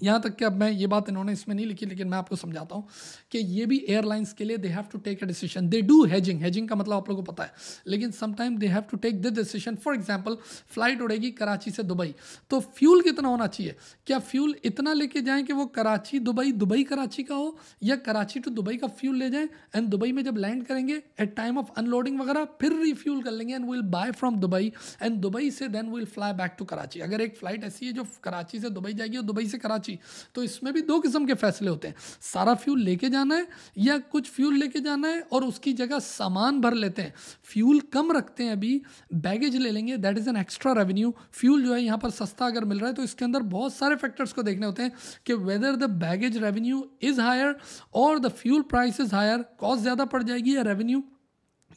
यहाँ तक कि अब मैं ये बात इन्होंने इसमें नहीं लिखी लेकिन मैं आपको समझाता हूँ कि ये भी एयरलाइंस के लिए they have to take a decision they do hedging hedging का मतलब आप लोगों को पता है लेकिन sometime they have to take the decision for example flight उड़ेगी कराची से दुबई तो फ्यूल कितना होना चाहिए क्या फ्यूल इतना लेके जाए कि वो कराची दुबई दुबई कराची का हो या कराची टू दुबई का फ्यूल ले जाए एंड दुबई में जब लैंड करेंगे एट टाइम ऑफ अनलोडिंग वगैरह फिर रिफ्यूल कर लेंगे and will buy from Dubai and Dubai से then will fly back to Karachi अगर एक फ्लाइट ऐसी है जो कराची से दुबई जाएगी और दुबई से कराची कराची तो इसमें भी दो किस्म के फैसले होते हैं सारा फ्यूल लेके जाना है या कुछ फ्यूल लेके जाना है और उसकी जगह सामान भर लेते हैं फ्यूल कम रखते हैं अभी बैगेज ले लेंगे that is an extra revenue fuel जो है यहाँ पर सस्ता अगर मिल रहा है तो इसके अंदर बहुत सारे फैक्टर्स को देखने होते हैं कि whether the baggage revenue is higher और the fuel price is higher cost ज़्यादा पड़ जाएगी या रेवेन्यू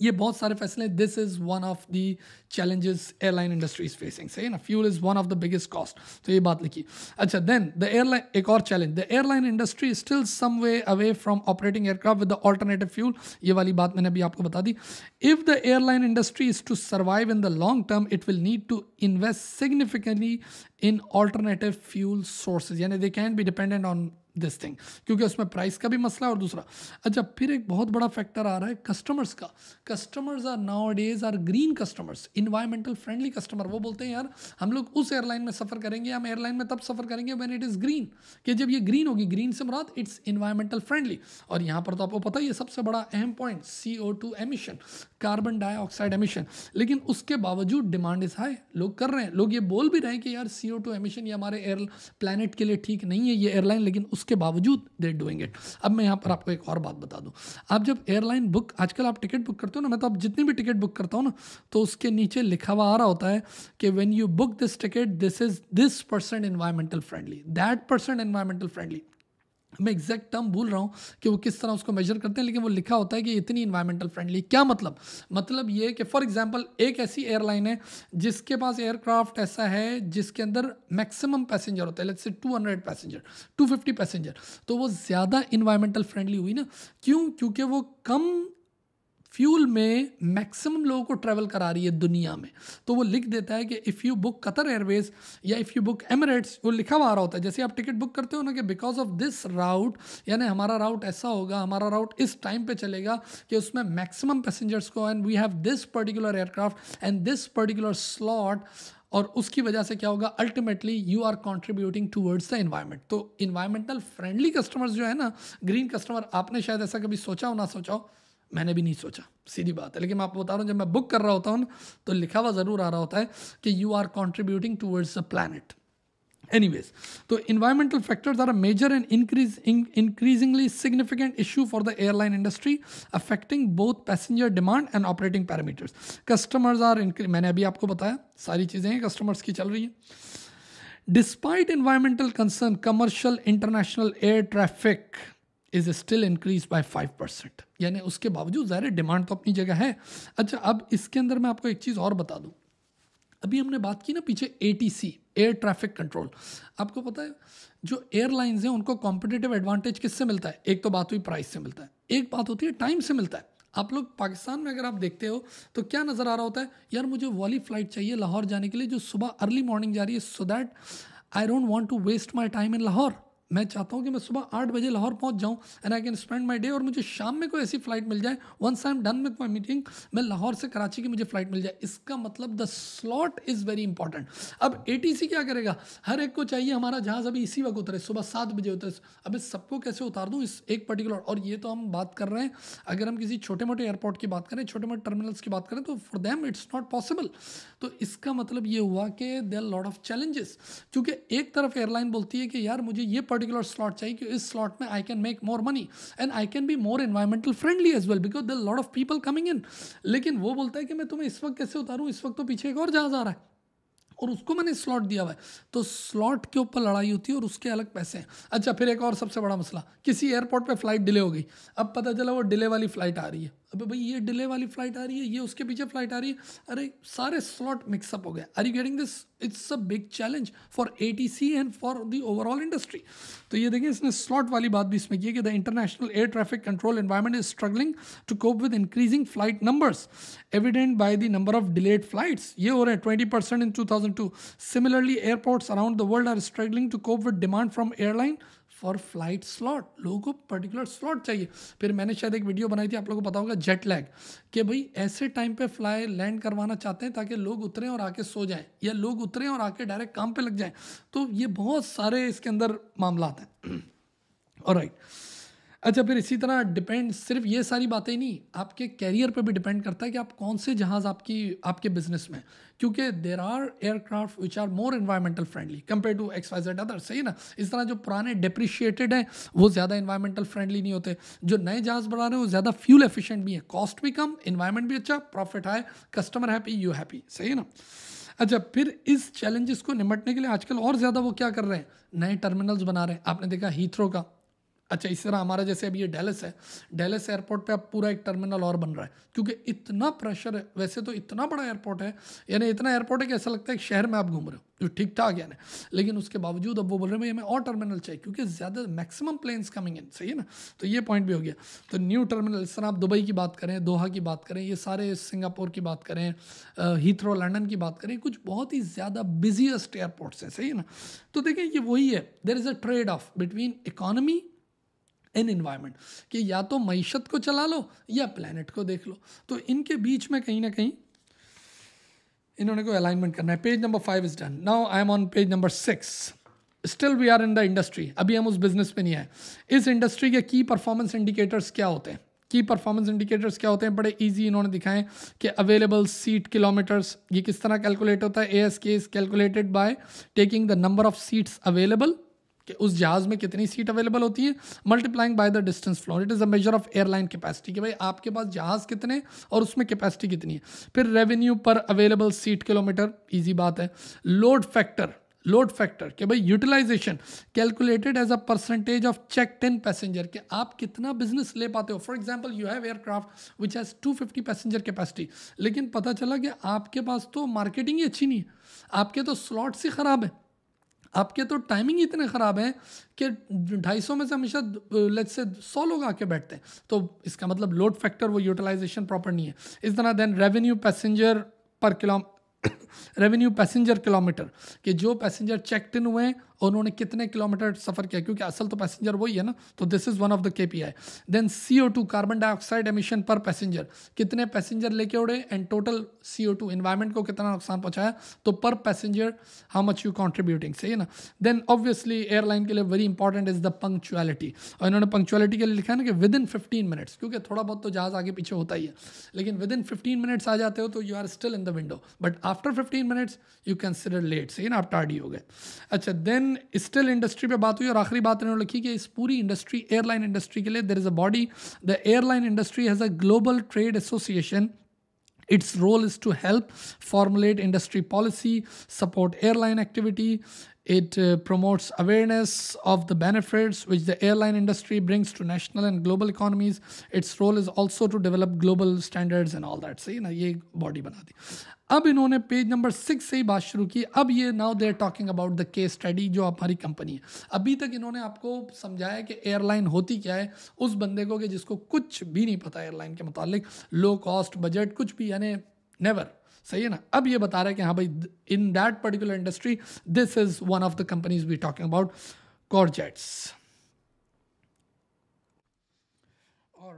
ये बहुत सारे फैसले this is one of the challenges airline industry is facing सही ना fuel is one of the biggest cost तो ये बात लिखी अच्छा देन द एयरलाइन एक और challenge the airline industry still some way away from operating aircraft with the alternative fuel ये वाली बात मैंने अभी आपको बता दी if the airline industry is to survive in the long term it will need to invest significantly in alternative fuel sources यानी they can be dependent on this thing क्योंकि उसमें प्राइस का भी मसला है और दूसरा अच्छा फिर एक बहुत बड़ा फैक्टर आ रहा है कस्टमर्स का customers are nowadays are green customers environmental friendly customer वो बोलते हैं यार हम लोग उस एयरलाइन में सफ़र करेंगे हम एयरलाइन में तब सफ़र करेंगे वैन इट इज़ ग्रीन कि जब ये ग्रीन होगी ग्रीन से मुराद इट्स इन्वायरमेंटल फ्रेंडली और यहाँ पर तो आपको पता ही है सबसे बड़ा अहम point C O two emission carbon dioxide emission लेकिन उसके बावजूद डिमांड इज़ हाई लोग कर रहे हैं लोग ये बोल भी रहे हैं कि यार सी ओ टू एमिशन ये हमारे एयर प्लानट के लिए ठीक नहीं है ये एयरलाइन लेकिन उस उसके बावजूद देर डूइंग इट अब मैं यहाँ पर आपको एक और बात बता दूँ आप जब एयरलाइन बुक आजकल आप टिकट बुक करते हो ना मैं तो आप जितनी भी टिकट बुक करता हूँ ना तो उसके नीचे लिखा हुआ आ रहा होता है कि when you book this ticket this is this person environmental friendly that person environmental friendly मैं एग्जैक्ट टर्म भूल रहा हूँ कि वो किस तरह उसको मेजर करते हैं लेकिन वो लिखा होता है कि इतनी इन्वायरमेंटल फ्रेंडली क्या मतलब मतलब ये कि फॉर एग्जांपल एक ऐसी एयरलाइन है जिसके पास एयरक्राफ्ट ऐसा है जिसके अंदर मैक्सिमम पैसेंजर होता है लेट्स से 200 पैसेंजर 250 पैसेंजर तो वो ज़्यादा इन्वायरमेंटल फ्रेंडली हुई ना क्यों क्योंकि वो कम फ्यूल में मैक्सिमम लोगों को ट्रैवल करा रही है दुनिया में तो वो लिख देता है कि if you book Qatar Airways या इफ़ यू बुक एमरेट्स वो लिखा हुआ आ रहा होता है जैसे आप टिकट बुक करते हो ना कि बिकॉज ऑफ दिस राउट यानी हमारा राउट ऐसा होगा हमारा राउट इस टाइम पे चलेगा कि उसमें मैक्सिमम पैसेंजर्स को and we have this particular aircraft and this particular slot और उसकी वजह से क्या होगा ultimately you are contributing towards the environment तो इन्वायरमेंटल फ्रेंडली कस्टमर्स जो है ना ग्रीन कस्टमर आपने शायद ऐसा कभी सोचा हो ना सोचा हो मैंने भी नहीं सोचा सीधी बात है लेकिन मैं आपको बता रहा हूँ जब मैं बुक कर रहा होता हूँ तो लिखा हुआ ज़रूर आ रहा होता है कि you are contributing towards the planet anyways तो environmental factors are a major and increase increasingly significant issue for the airline industry affecting both passenger demand and operating parameters customers are मैंने अभी आपको बताया सारी चीज़ें हैं customers की चल रही हैं despite environmental concern commercial international air traffic is still increase by five percent यानी उसके बावजूद ज़ाहिर डिमांड तो अपनी जगह है अच्छा अब इसके अंदर मैं आपको एक चीज़ और बता दूँ अभी हमने बात की ना पीछे ए एयर ट्रैफिक कंट्रोल आपको पता है जो एयरलाइंस हैं उनको कॉम्पिटेटिव एडवांटेज किससे मिलता है एक तो बात हुई प्राइस से मिलता है एक बात होती है टाइम से मिलता है आप लोग पाकिस्तान में अगर आप देखते हो तो क्या नज़र आ रहा होता है यार मुझे वाली फ़्लाइट चाहिए लाहौर जाने के लिए जो सुबह अर्ली मॉर्निंग जा रही है so that I don't want to waste my time in Lahore मैं चाहता हूँ कि मैं सुबह आठ बजे लाहौर पहुँच जाऊँ and I can spend my day और मुझे शाम में कोई ऐसी फ्लाइट मिल जाए once I am done with my meeting मैं लाहौर से कराची की मुझे फ्लाइट मिल जाए इसका मतलब the slot is very important अब ए क्या करेगा हर एक को चाहिए हमारा जहाज़ अभी इसी वक्त उतरे सुबह सात बजे उतरे अब इस सबको कैसे उतार दूँ इस एक पर्टिकुलर और ये तो हम बात कर रहे हैं अगर हम किसी छोटे मोटे एयरपोर्ट की बात करें छोटे मोटे टर्मिनल्स की बात करें तो for them it's not possible तो इसका मतलब ये हुआ कि देर लॉट ऑफ चैलेंजेस क्योंकि एक तरफ एयरलाइन बोलती है कि यार मुझे ये पर्टिकुलर स्लॉट चाहिए कि इस स्लॉट में I can make more money and I can be more environmental friendly as well because the lot of people coming in लेकिन वो बोलता है कि मैं तुम्हें इस वक्त कैसे उतारूँ इस वक्त तो पीछे एक और जहाज़ आ रहा है और उसको मैंने स्लॉट दिया हुआ है तो स्लॉट के ऊपर लड़ाई होती है और उसके अलग पैसे हैं अच्छा फिर एक और सबसे बड़ा मसला किसी एयरपोर्ट पे फ्लाइट डिले हो गई अब पता चला वो डिले वाली फ्लाइट आ रही है अबे भाई ये डिले वाली फ्लाइट आ रही है ये उसके पीछे फ्लाइट आ रही है अरे सारे स्लॉट मिक्सअप हो गया are you getting this it's a big challenge for A T C and for the overall industry तो ये देखिए इसने स्लॉट वाली बात भी इसमें की है कि the international air traffic control environment is struggling to cope with increasing flight numbers evident by the number of delayed flights ये हो रहे हैं twenty percent in two thousand two similarly airports around the world are struggling to cope with demand from airline for flight slot लोगों को particular slot चाहिए फिर मैंने शायद एक वीडियो बनाई थी आप लोगों को पता होगा जेट लैग कि भाई ऐसे टाइम पे फ्लाई लैंड करवाना चाहते हैं ताकि लोग उतरें और आके सो जाएं या लोग उतरें और आके डायरेक्ट काम पे लग जाएं तो ये बहुत सारे इसके अंदर मामला हैं और <clears throat> राइट right. अच्छा फिर इसी तरह डिपेंड सिर्फ ये सारी बातें नहीं आपके कैरियर पे भी डिपेंड करता है कि आप कौन से जहाज़ आपकी आपके बिजनेस में क्योंकि there are aircraft which are more environmental friendly compare to XYZ other सही ना इस तरह जो पुराने डिप्रिशिएटेड हैं वो ज़्यादा इन्वायरमेंटल फ्रेंडली नहीं होते जो नए जहाज़ बना रहे हैं वो ज़्यादा फ्यूल एफिशेंट भी है कॉस्ट भी कम इन्वायरमेंट भी अच्छा profit high customer happy you happy सही है ना अच्छा फिर इस चैलेंजेस को निमटने के लिए आजकल और ज़्यादा वो क्या कर रहे हैं नए टर्मिनल्स बना रहे हैं आपने देखा हीथ्रो का अच्छा इस तरह हमारा जैसे अभी ये डेलस है डेलस एयरपोर्ट पे अब पूरा एक टर्मिनल और बन रहा है क्योंकि इतना प्रेशर है वैसे तो इतना बड़ा एयरपोर्ट है यानी इतना एयरपोर्ट है कि ऐसा लगता है एक शहर में आप घूम रहे हो जो ठीक ठाक यानी लेकिन उसके बावजूद अब वो बोल रहे हैं हमें और टर्मिनल चाहिए क्योंकि ज़्यादा मैक्सिमम प्लेन्स कमिंग इन सही है ना तो ये पॉइंट भी हो गया तो न्यू टर्मिनल इस तरह आप दुबई की बात करें दोहा की बात करें ये सारे सिंगापुर की बात करें हीथ्रो लंडन की बात करें कुछ बहुत ही ज़्यादा बिजिएस्ट एयरपोर्ट्स हैं सही है ना तो देखिए ये वही है there is a trade off between economy in environment कि या तो मीशत को चला लो या प्लानट को देख लो तो इनके बीच में कहीं ना कहीं इन्होंने को अलाइनमेंट करना है page number five is done now I am on page number six still we are in the industry अभी हम उस बिजनेस में नहीं आए इस इंडस्ट्री के की परफॉर्मेंस इंडिकेटर्स क्या होते हैं की परफॉर्मेंस इंडिकेटर्स क्या होते हैं बड़े इजी इन्होंने दिखाए कि अवेलेबल सीट किलोमीटर्स ये किस तरह कैलकुलेट होता है A S K is calculated by taking the number of seats available कि उस जहाज़ में कितनी सीट अवेलेबल होती है multiplying by the distance flown it is a measure of airline capacity कि भाई आपके पास जहाज़ कितने और उसमें कैपेसिटी कितनी है फिर रेवेन्यू पर अवेलेबल सीट किलोमीटर ईजी बात है लोड फैक्टर लोड फैक्टर कि भाई utilization calculated as a percentage of check ten passenger कि आप कितना बिजनेस ले पाते हो for example you have aircraft which has two fifty passenger capacity लेकिन पता चला कि आपके पास तो मार्केटिंग ही अच्छी नहीं है आपके तो स्लॉट्स ही ख़राब है आपके तो टाइमिंग इतने ख़राब हैं कि ढाई सौ में से हमेशा लेट से सौ लोग आके बैठते हैं तो इसका मतलब लोड फैक्टर वो यूटिलाइजेशन प्रॉपर नहीं है इस तरह then revenue passenger per kilo revenue passenger kilometer कि जो पैसेंजर चेकड इन हुए हैं और उन्होंने कितने किलोमीटर सफ़र किया क्योंकि असल तो पैसेंजर वही है ना तो this is one of the K P I then C O two carbon dioxide emission per passenger कितने पैसेंजर लेके उड़े and total C O two environment को कितना नुकसान पहुँचाया तो per passenger how much you contributing सही है ना देन ऑब्वियसली एयरलाइन के लिए very important is the punctuality और इन्होंने पंक्चुअलिटी के लिए लिखा है ना कि विद इन फिफ्टीन मिनट्स क्योंकि थोड़ा बहुत तो जहाज़ आगे पीछे होता ही है लेकिन विद इन फिफ्टीन मिनट्स आ जाते हो तो you are still in the window but after fifteen minutes you consider late सही ना आप टार्डी हो गए अच्छा देन देन स्टिल इंडस्ट्री पे बात हुई और आखिरी बात इन्होंने लिखी कि इस पूरी industry एयरलाइन इंडस्ट्री के लिए there is a body the airline industry has a global trade Its role is to help formulate industry policy, support airline activity. It uh, promotes awareness of the benefits which the airline industry brings to national and global economies. Its role is also to develop global standards and all that. So, you know, body bana di. अब इन्होंने page number six से ही बात शुरू की अब ये now are talking about the case study जो हमारी कंपनी है अभी तक इन्होंने आपको समझाया कि एयरलाइन होती क्या है उस बंदे को कि जिसको कुछ भी नहीं पता एयरलाइन के मुतालिक लो कॉस्ट बजट कुछ भी यानी नेवर सही है ना अब ये बता रहा है कि हाँ भाई in that particular industry this is one of the companies we talking about Corjets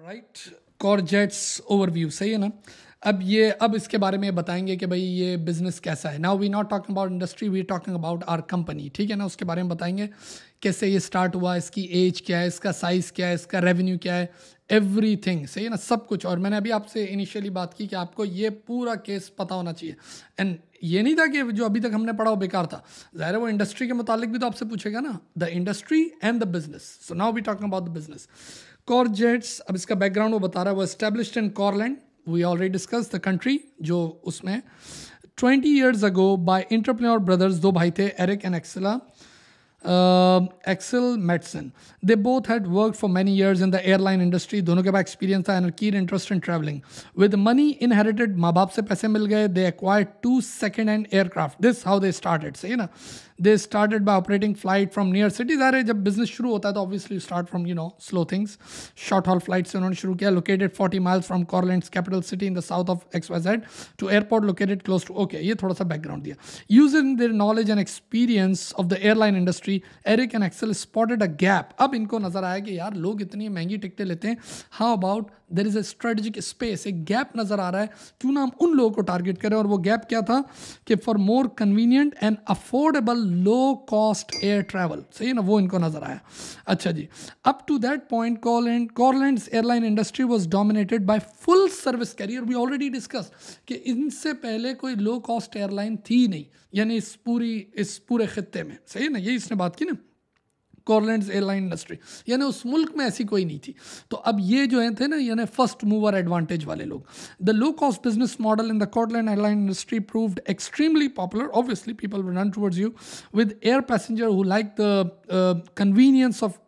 right Corjets overview सही है ना अब ये अब इसके बारे में बताएंगे कि भाई ये बिज़नेस कैसा है now we not talking about industry we talking about our company ठीक है ना उसके बारे में बताएंगे कैसे ये स्टार्ट हुआ इसकी एज क्या है इसका साइज़ क्या है इसका रेवेन्यू क्या है एवरी थिंग सही है ना सब कुछ और मैंने अभी आपसे इनिशियली बात की कि आपको ये पूरा केस पता होना चाहिए एंड ये नहीं था कि जो अभी तक हमने पढ़ा वो बेकार था ज़ाहिर है वो इंडस्ट्री के मुतालिक भी तो आपसे पूछेगा ना the industry and the business so now we talking about the business jets अब इसका बैकग्राउंड वो बता रहा है वो establish in Corland we already discussed the country Jo usme 20 years ago by entrepreneur brothers दो भाई Eric and Axela uh, Axel Madsen. They both had worked for many years in the airline industry. दोनों के experience था and a keen interest in traveling. With money inherited, माँ से पैसे मिल गए. They acquired two second-hand aircraft. This how they started. सही ना? They started by operating flight from near cities आ रहे जब बिजनेस शुरू होता है तो obviously start from you know slow things short haul flight से उन्होंने शुरू किया located forty miles from Corland capital city in the south of X Y Z two airport located close to okay ये थोड़ा सा बैकग्राउंड दिया in their knowledge and experience of the airline industry Eric and Excel spotted a gap अब इनको नजर आया कि यार लोग इतनी महंगी टिकटें लेते हैं how about there is a strategic space एक गैप नज़र आ रहा है क्यों ना हम उन लोगों को टारगेट करें और वो गैप क्या था कि for more convenient and affordable low cost air travel सही है ना वो इनको नज़र आया अच्छा जी up to that point Corland Corland airline industry was dominated by full service carrier we already discuss कि इनसे पहले कोई लो कॉस्ट एयरलाइन थी नहीं यानी इस पूरी इस पूरे खत्े में सही है ना यही इसने बात की ना कॉर्लैंड एयरलाइन इंडस्ट्री यानी उस मुल्क में ऐसी कोई नहीं थी तो अब ये जो है थे ना यानी फर्स्ट मूवर एडवांटेज वाले लोग the low cost business model in the Corland airline industry proved extremely popular obviously people run towards you with air passenger who like the convenience of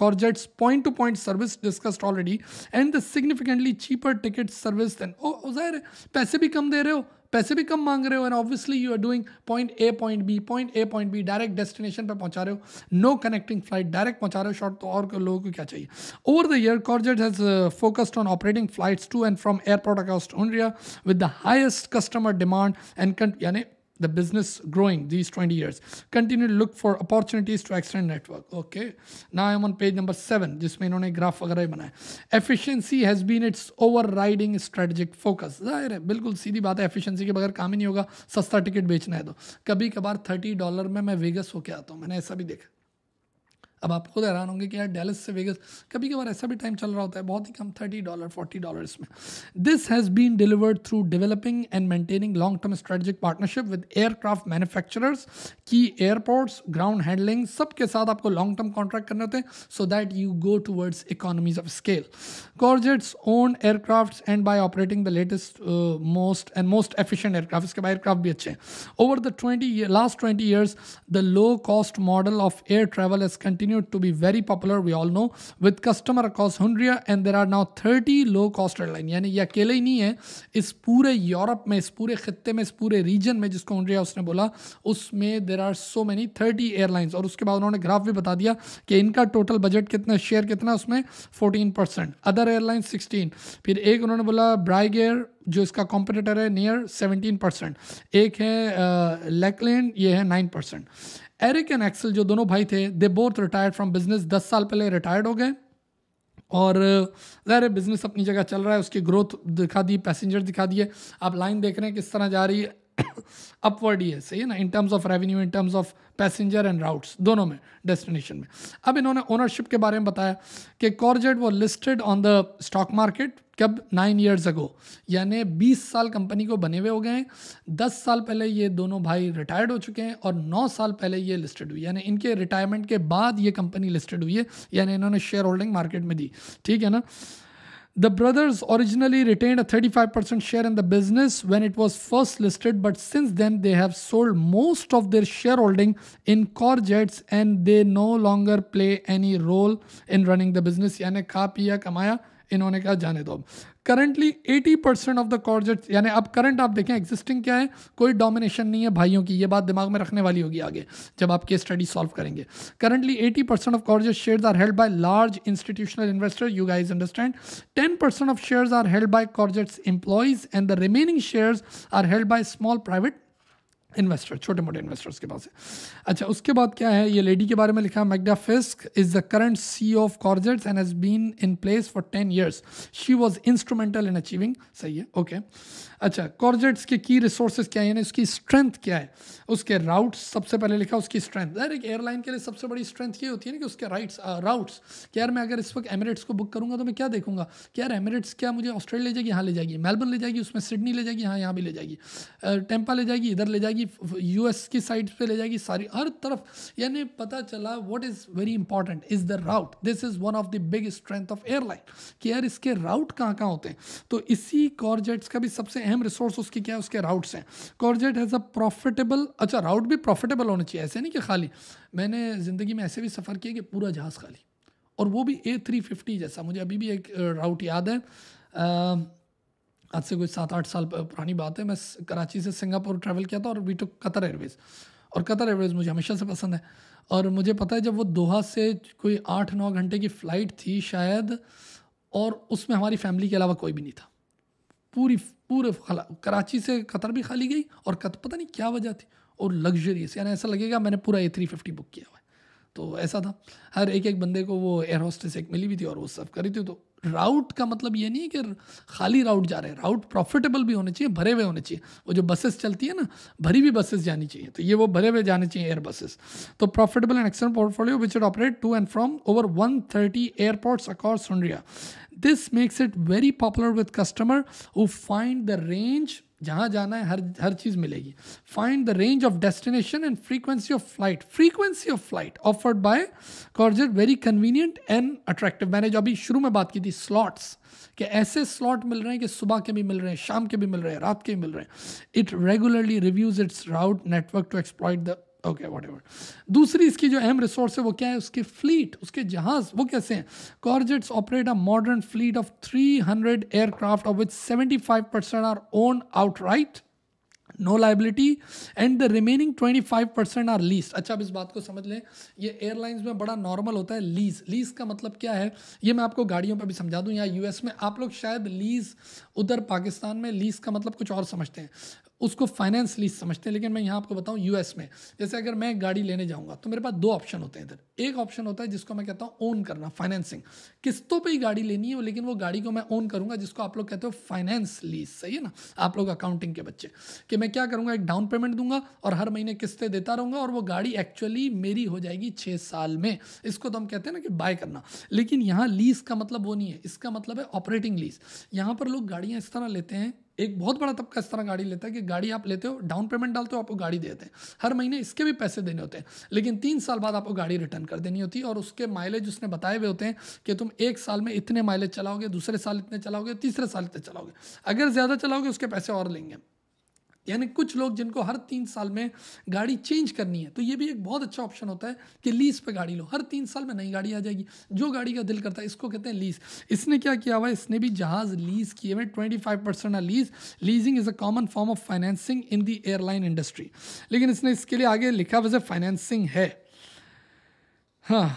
Corjets point to point service discussed already and the significantly cheaper ticket service service oh, oh, पैसे भी कम दे रहे हो पैसे भी कम मांग रहे हो and obviously you are doing point A point B point A point B direct destination पर पहुंचा रहे हो नो कनेक्टिंग फ्लाइट डायरेक्ट पहुंचा रहे हो शॉर्ट तो और लोगों को क्या चाहिए over the year Corjet has focused on operating flights to and from airport across India with the highest customer demand and यानी the business growing these 20 years. Continue to look for opportunities to extend network. Okay. Now I'm on page number seven. जिसमें इन्होंने graph वगैरह बनाया efficiency has been it's overriding strategic focus जाहिर है बिल्कुल सीधी बात है एफिशिएंसी के बगैर काम ही नहीं होगा सस्ता टिकट बेचना है तो कभी कभार थर्टी डॉलर में मैं वेगस होके आता हूँ मैंने ऐसा भी देखा अब आप खुद हैरान होंगे कि यार डेलस से वेगस कभी कभार ऐसा भी टाइम चल रहा होता है बहुत ही कम थर्टी डॉलर फोर्टी डॉलर में this has been delivered through developing and maintaining long term strategic partnership with aircraft manufacturers की एयरपोर्ट्स ग्राउंड हैंडलिंग सब के साथ आपको लॉन्ग टर्म कॉन्ट्रैक्ट करने होते हैं so that you go towards economies of scale Courgettes own aircraft and by operating the latest most and most efficient aircraft इसके बाद एयरक्राफ्ट भी अच्छे हैं over the twenty last twenty years the low cost model of air travel has continue continued to be very popular we all know with customer across Hungaria and there are now 30 low cost airline यानी ये अकेले ही नहीं है इस पूरे Europe में इस पूरे खत्ते में इस पूरे रीजन में जिसको हंड्रिया उसने बोला उसमें there are so many thirty airlines और उसके बाद उन्होंने ग्राफ भी बता दिया कि इनका टोटल बजट कितना शेयर कितना उसमें fourteen percent other airline sixteen फिर एक उन्होंने बोला ब्राइग एयर जो इसका कॉम्पिटेटर है नियर सेवनटीन परसेंट एक है लेकलैंड ये है nine percent Eric and Axel जो दोनों भाई थे they both retired from business दस साल पहले रिटायर्ड हो गए और ज़ाहिर बिज़नेस अपनी जगह चल रहा है उसकी ग्रोथ दिखा दी पैसेंजर दिखा दिए आप लाइन देख रहे हैं किस तरह जा रही है अपवर्ड ही है सही है ना in terms of revenue in terms of passenger and routes दोनों में डेस्टिनेशन में अब इन्होंने ओनरशिप के बारे में बताया कि कॉर्जेट वो listed on the stock market कब नाइन ईयर्स अगो यानी बीस साल कंपनी को बने हुए हो गए हैं दस साल पहले ये दोनों भाई रिटायर्ड हो चुके हैं और नौ साल पहले ये लिस्टेड हुई यानी इनके रिटायरमेंट के बाद ये कंपनी लिस्टेड हुई है यानी इन्होंने शेयर होल्डिंग मार्केट में दी ठीक है ना The brothers originally retained a 35% share in the business when it was first listed, but since then they have sold most of their shareholding in Corjets and they no longer play any role in running the business. यानी खा पिया कमाया इन्होंने जाने दो currently 80 percent of the Courgettes यानी अब current आप देखें एग्जिस्टिंग क्या है कोई डोमिनेशन नहीं है भाइयों की ये बात दिमाग में रखने वाली होगी आगे जब आप केस स्टडी सॉल्व करेंगे currently 80 percent of Courgette shares are held by large institutional investor you guys understand 10 percent of shares are held by Courgettes employees and the remaining shares are held by small private investor छोटे मोटे investors के पास है अच्छा उसके बाद क्या है ये लेडी के बारे में लिखा Magda Fisk is the current C of Courgettes and has been in place for ten years she was instrumental in achieving सही है ओके okay. अच्छा कॉर्जेट्स के की रिसोर्सेज क्या है यानी उसकी स्ट्रेंथ क्या है उसके राउट्स सबसे पहले लिखा उसकी स्ट्रेंथ यार एक एयरलाइन के लिए सबसे बड़ी स्ट्रेंथ ये होती है ना कि उसके राइट्स राउट्स कि यार मैं अगर इस वक्त एमिरेट्स को बुक करूँगा तो मैं क्या देखूँगा कि यार एमिरेट्स क्या मुझे ऑस्ट्रेलिया ले जाएगी यहाँ ले जाएगी मेलबर्न ले जाएगी उसमें सिडनी ले जाएगी हाँ यहाँ भी ले जाएगी टेम्पा ले जाएगी इधर ले जाएगी यू की साइड पर ले जाएगी सारी हर तरफ यानी पता चला what is very important is the route this is one of the big strength of airline कि यार इसके राउट कहाँ कहाँ होते हैं तो इसी कॉर्जेट्स का भी सबसे अहम रिसोर्स उसकी क्या है उसके राउट्स हैं कॉर्जेट हैज़ अ प्रॉफिटेबल अच्छा राउट भी प्रॉफिटेबल होना चाहिए ऐसे नहीं कि खाली मैंने ज़िंदगी में ऐसे भी सफ़र किया कि पूरा जहाज़ खाली और वो भी ए थ्री फिफ्टी जैसा मुझे अभी भी एक राउट याद है आज से कोई सात आठ साल पुरानी बात है मैं कराची से सिंगापुर ट्रैवल किया था और वी टू कतर एयरवेज़ और कतर एयरवेज़ मुझे हमेशा से पसंद है और मुझे पता है जब वो दोहा से कोई आठ नौ घंटे की फ़्लाइट थी शायद और उसमें हमारी फैमिली के अलावा कोई भी नहीं था पूरी पूरे कराची से कतर भी खाली गई और कत पता नहीं क्या वजह थी और लग्जरियस यानी ऐसा लगेगा मैंने पूरा ए थ्री फिफ्टी बुक किया हुआ है तो ऐसा था हर एक एक बंदे को वो एयर होस्टेस एक मिली हुई थी और वो सर्व करी थी तो राउट का मतलब ये नहीं है कि खाली राउट जा रहे हैं राउट प्रॉफिटेबल भी होने चाहिए भरे हुए होने चाहिए वो जो बसेस चलती है ना भरी हुई बसेस जानी चाहिए तो ये वो भरे हुए जाने चाहिए एयर बसेस तो profitable and excellent portfolio which operate to and from over one thirty airports across India this makes it very popular with customer who find the range जहाँ जाना है हर हर चीज़ मिलेगी find the range of destination and frequency of flight frequency of flight offered by Courgette very convenient and attractive मैंने जो अभी शुरू में बात की थी स्लॉट्स के ऐसे स्लॉट मिल रहे हैं कि सुबह के भी मिल रहे हैं शाम के भी मिल रहे हैं रात के भी मिल रहे हैं it regularly reviews its route network to exploit the okay what ever दूसरी इसकी जो अहम रिसोर्स है वो क्या है उसके फ्लीट उसके जहाज वो कैसे हैं कॉर्जेट्स operate a modern fleet of 300 aircraft of which 75 percent our own out right no liability and the remaining twenty five percent are lease अच्छा आप इस बात को समझ लें ये एयरलाइंस में बड़ा नॉर्मल होता है लीज लीज का मतलब क्या है ये मैं आपको गाड़ियों पर भी समझा दूँ यहाँ यूएस में आप लोग शायद लीज उधर पाकिस्तान में लीज का मतलब कुछ और समझते हैं उसको फाइनेंस लीज समझते हैं लेकिन मैं यहाँ आपको बताऊँ एस में जैसे अगर मैं गाड़ी लेने जाऊँगा तो मेरे पास दो ऑप्शन होते हैं इधर एक ऑप्शन होता है जिसको मैं कहता हूँ ओन करना फाइनेंसिंग किस्तों पर ही गाड़ी लेनी है लेकिन वो गाड़ी को मैं ओन करूँगा जिसको आप लोग कहते हो फाइनेंस लीज सही है ना आप लोग अकाउंटिंग के बच्चे कि मैं मैं क्या करूंगा एक डाउन पेमेंट दूंगा और हर महीने किस्तें देता रहूंगा और वो गाड़ी एक्चुअली मेरी हो जाएगी छः साल में इसको तो हम कहते हैं ना कि बाय करना लेकिन यहाँ लीज का मतलब वो नहीं है इसका मतलब है ऑपरेटिंग लीज यहाँ पर लोग गाड़ियाँ इस तरह लेते हैं एक बहुत बड़ा तबका इस तरह गाड़ी लेता है कि गाड़ी आप लेते हो डाउन पेमेंट डालते हो आपको गाड़ी देते हैं हर महीने इसके भी पैसे देने होते हैं लेकिन तीन साल बाद आपको गाड़ी रिटर्न कर देनी होती है और उसके माइलेज उसने बताए हुए होते हैं कि तुम एक साल में इतने माइलेज चलाओगे दूसरे साल इतने चलाओगे तीसरे साल इतने चलाओगे अगर ज़्यादा चलाओगे उसके पैसे और लेंगे यानी कुछ लोग जिनको हर तीन साल में गाड़ी चेंज करनी है तो ये भी एक बहुत अच्छा ऑप्शन होता है कि लीज पे गाड़ी लो हर तीन साल में नई गाड़ी आ जाएगी जो गाड़ी का दिल करता है इसको कहते हैं लीज इसने क्या किया हुआ है इसने भी जहाज़ लीज किए हुए twenty five percent lease leasing is a common form of financing in the airline industry लेकिन इसने इसके लिए आगे लिखा वैसे फाइनेंसिंग है हाँ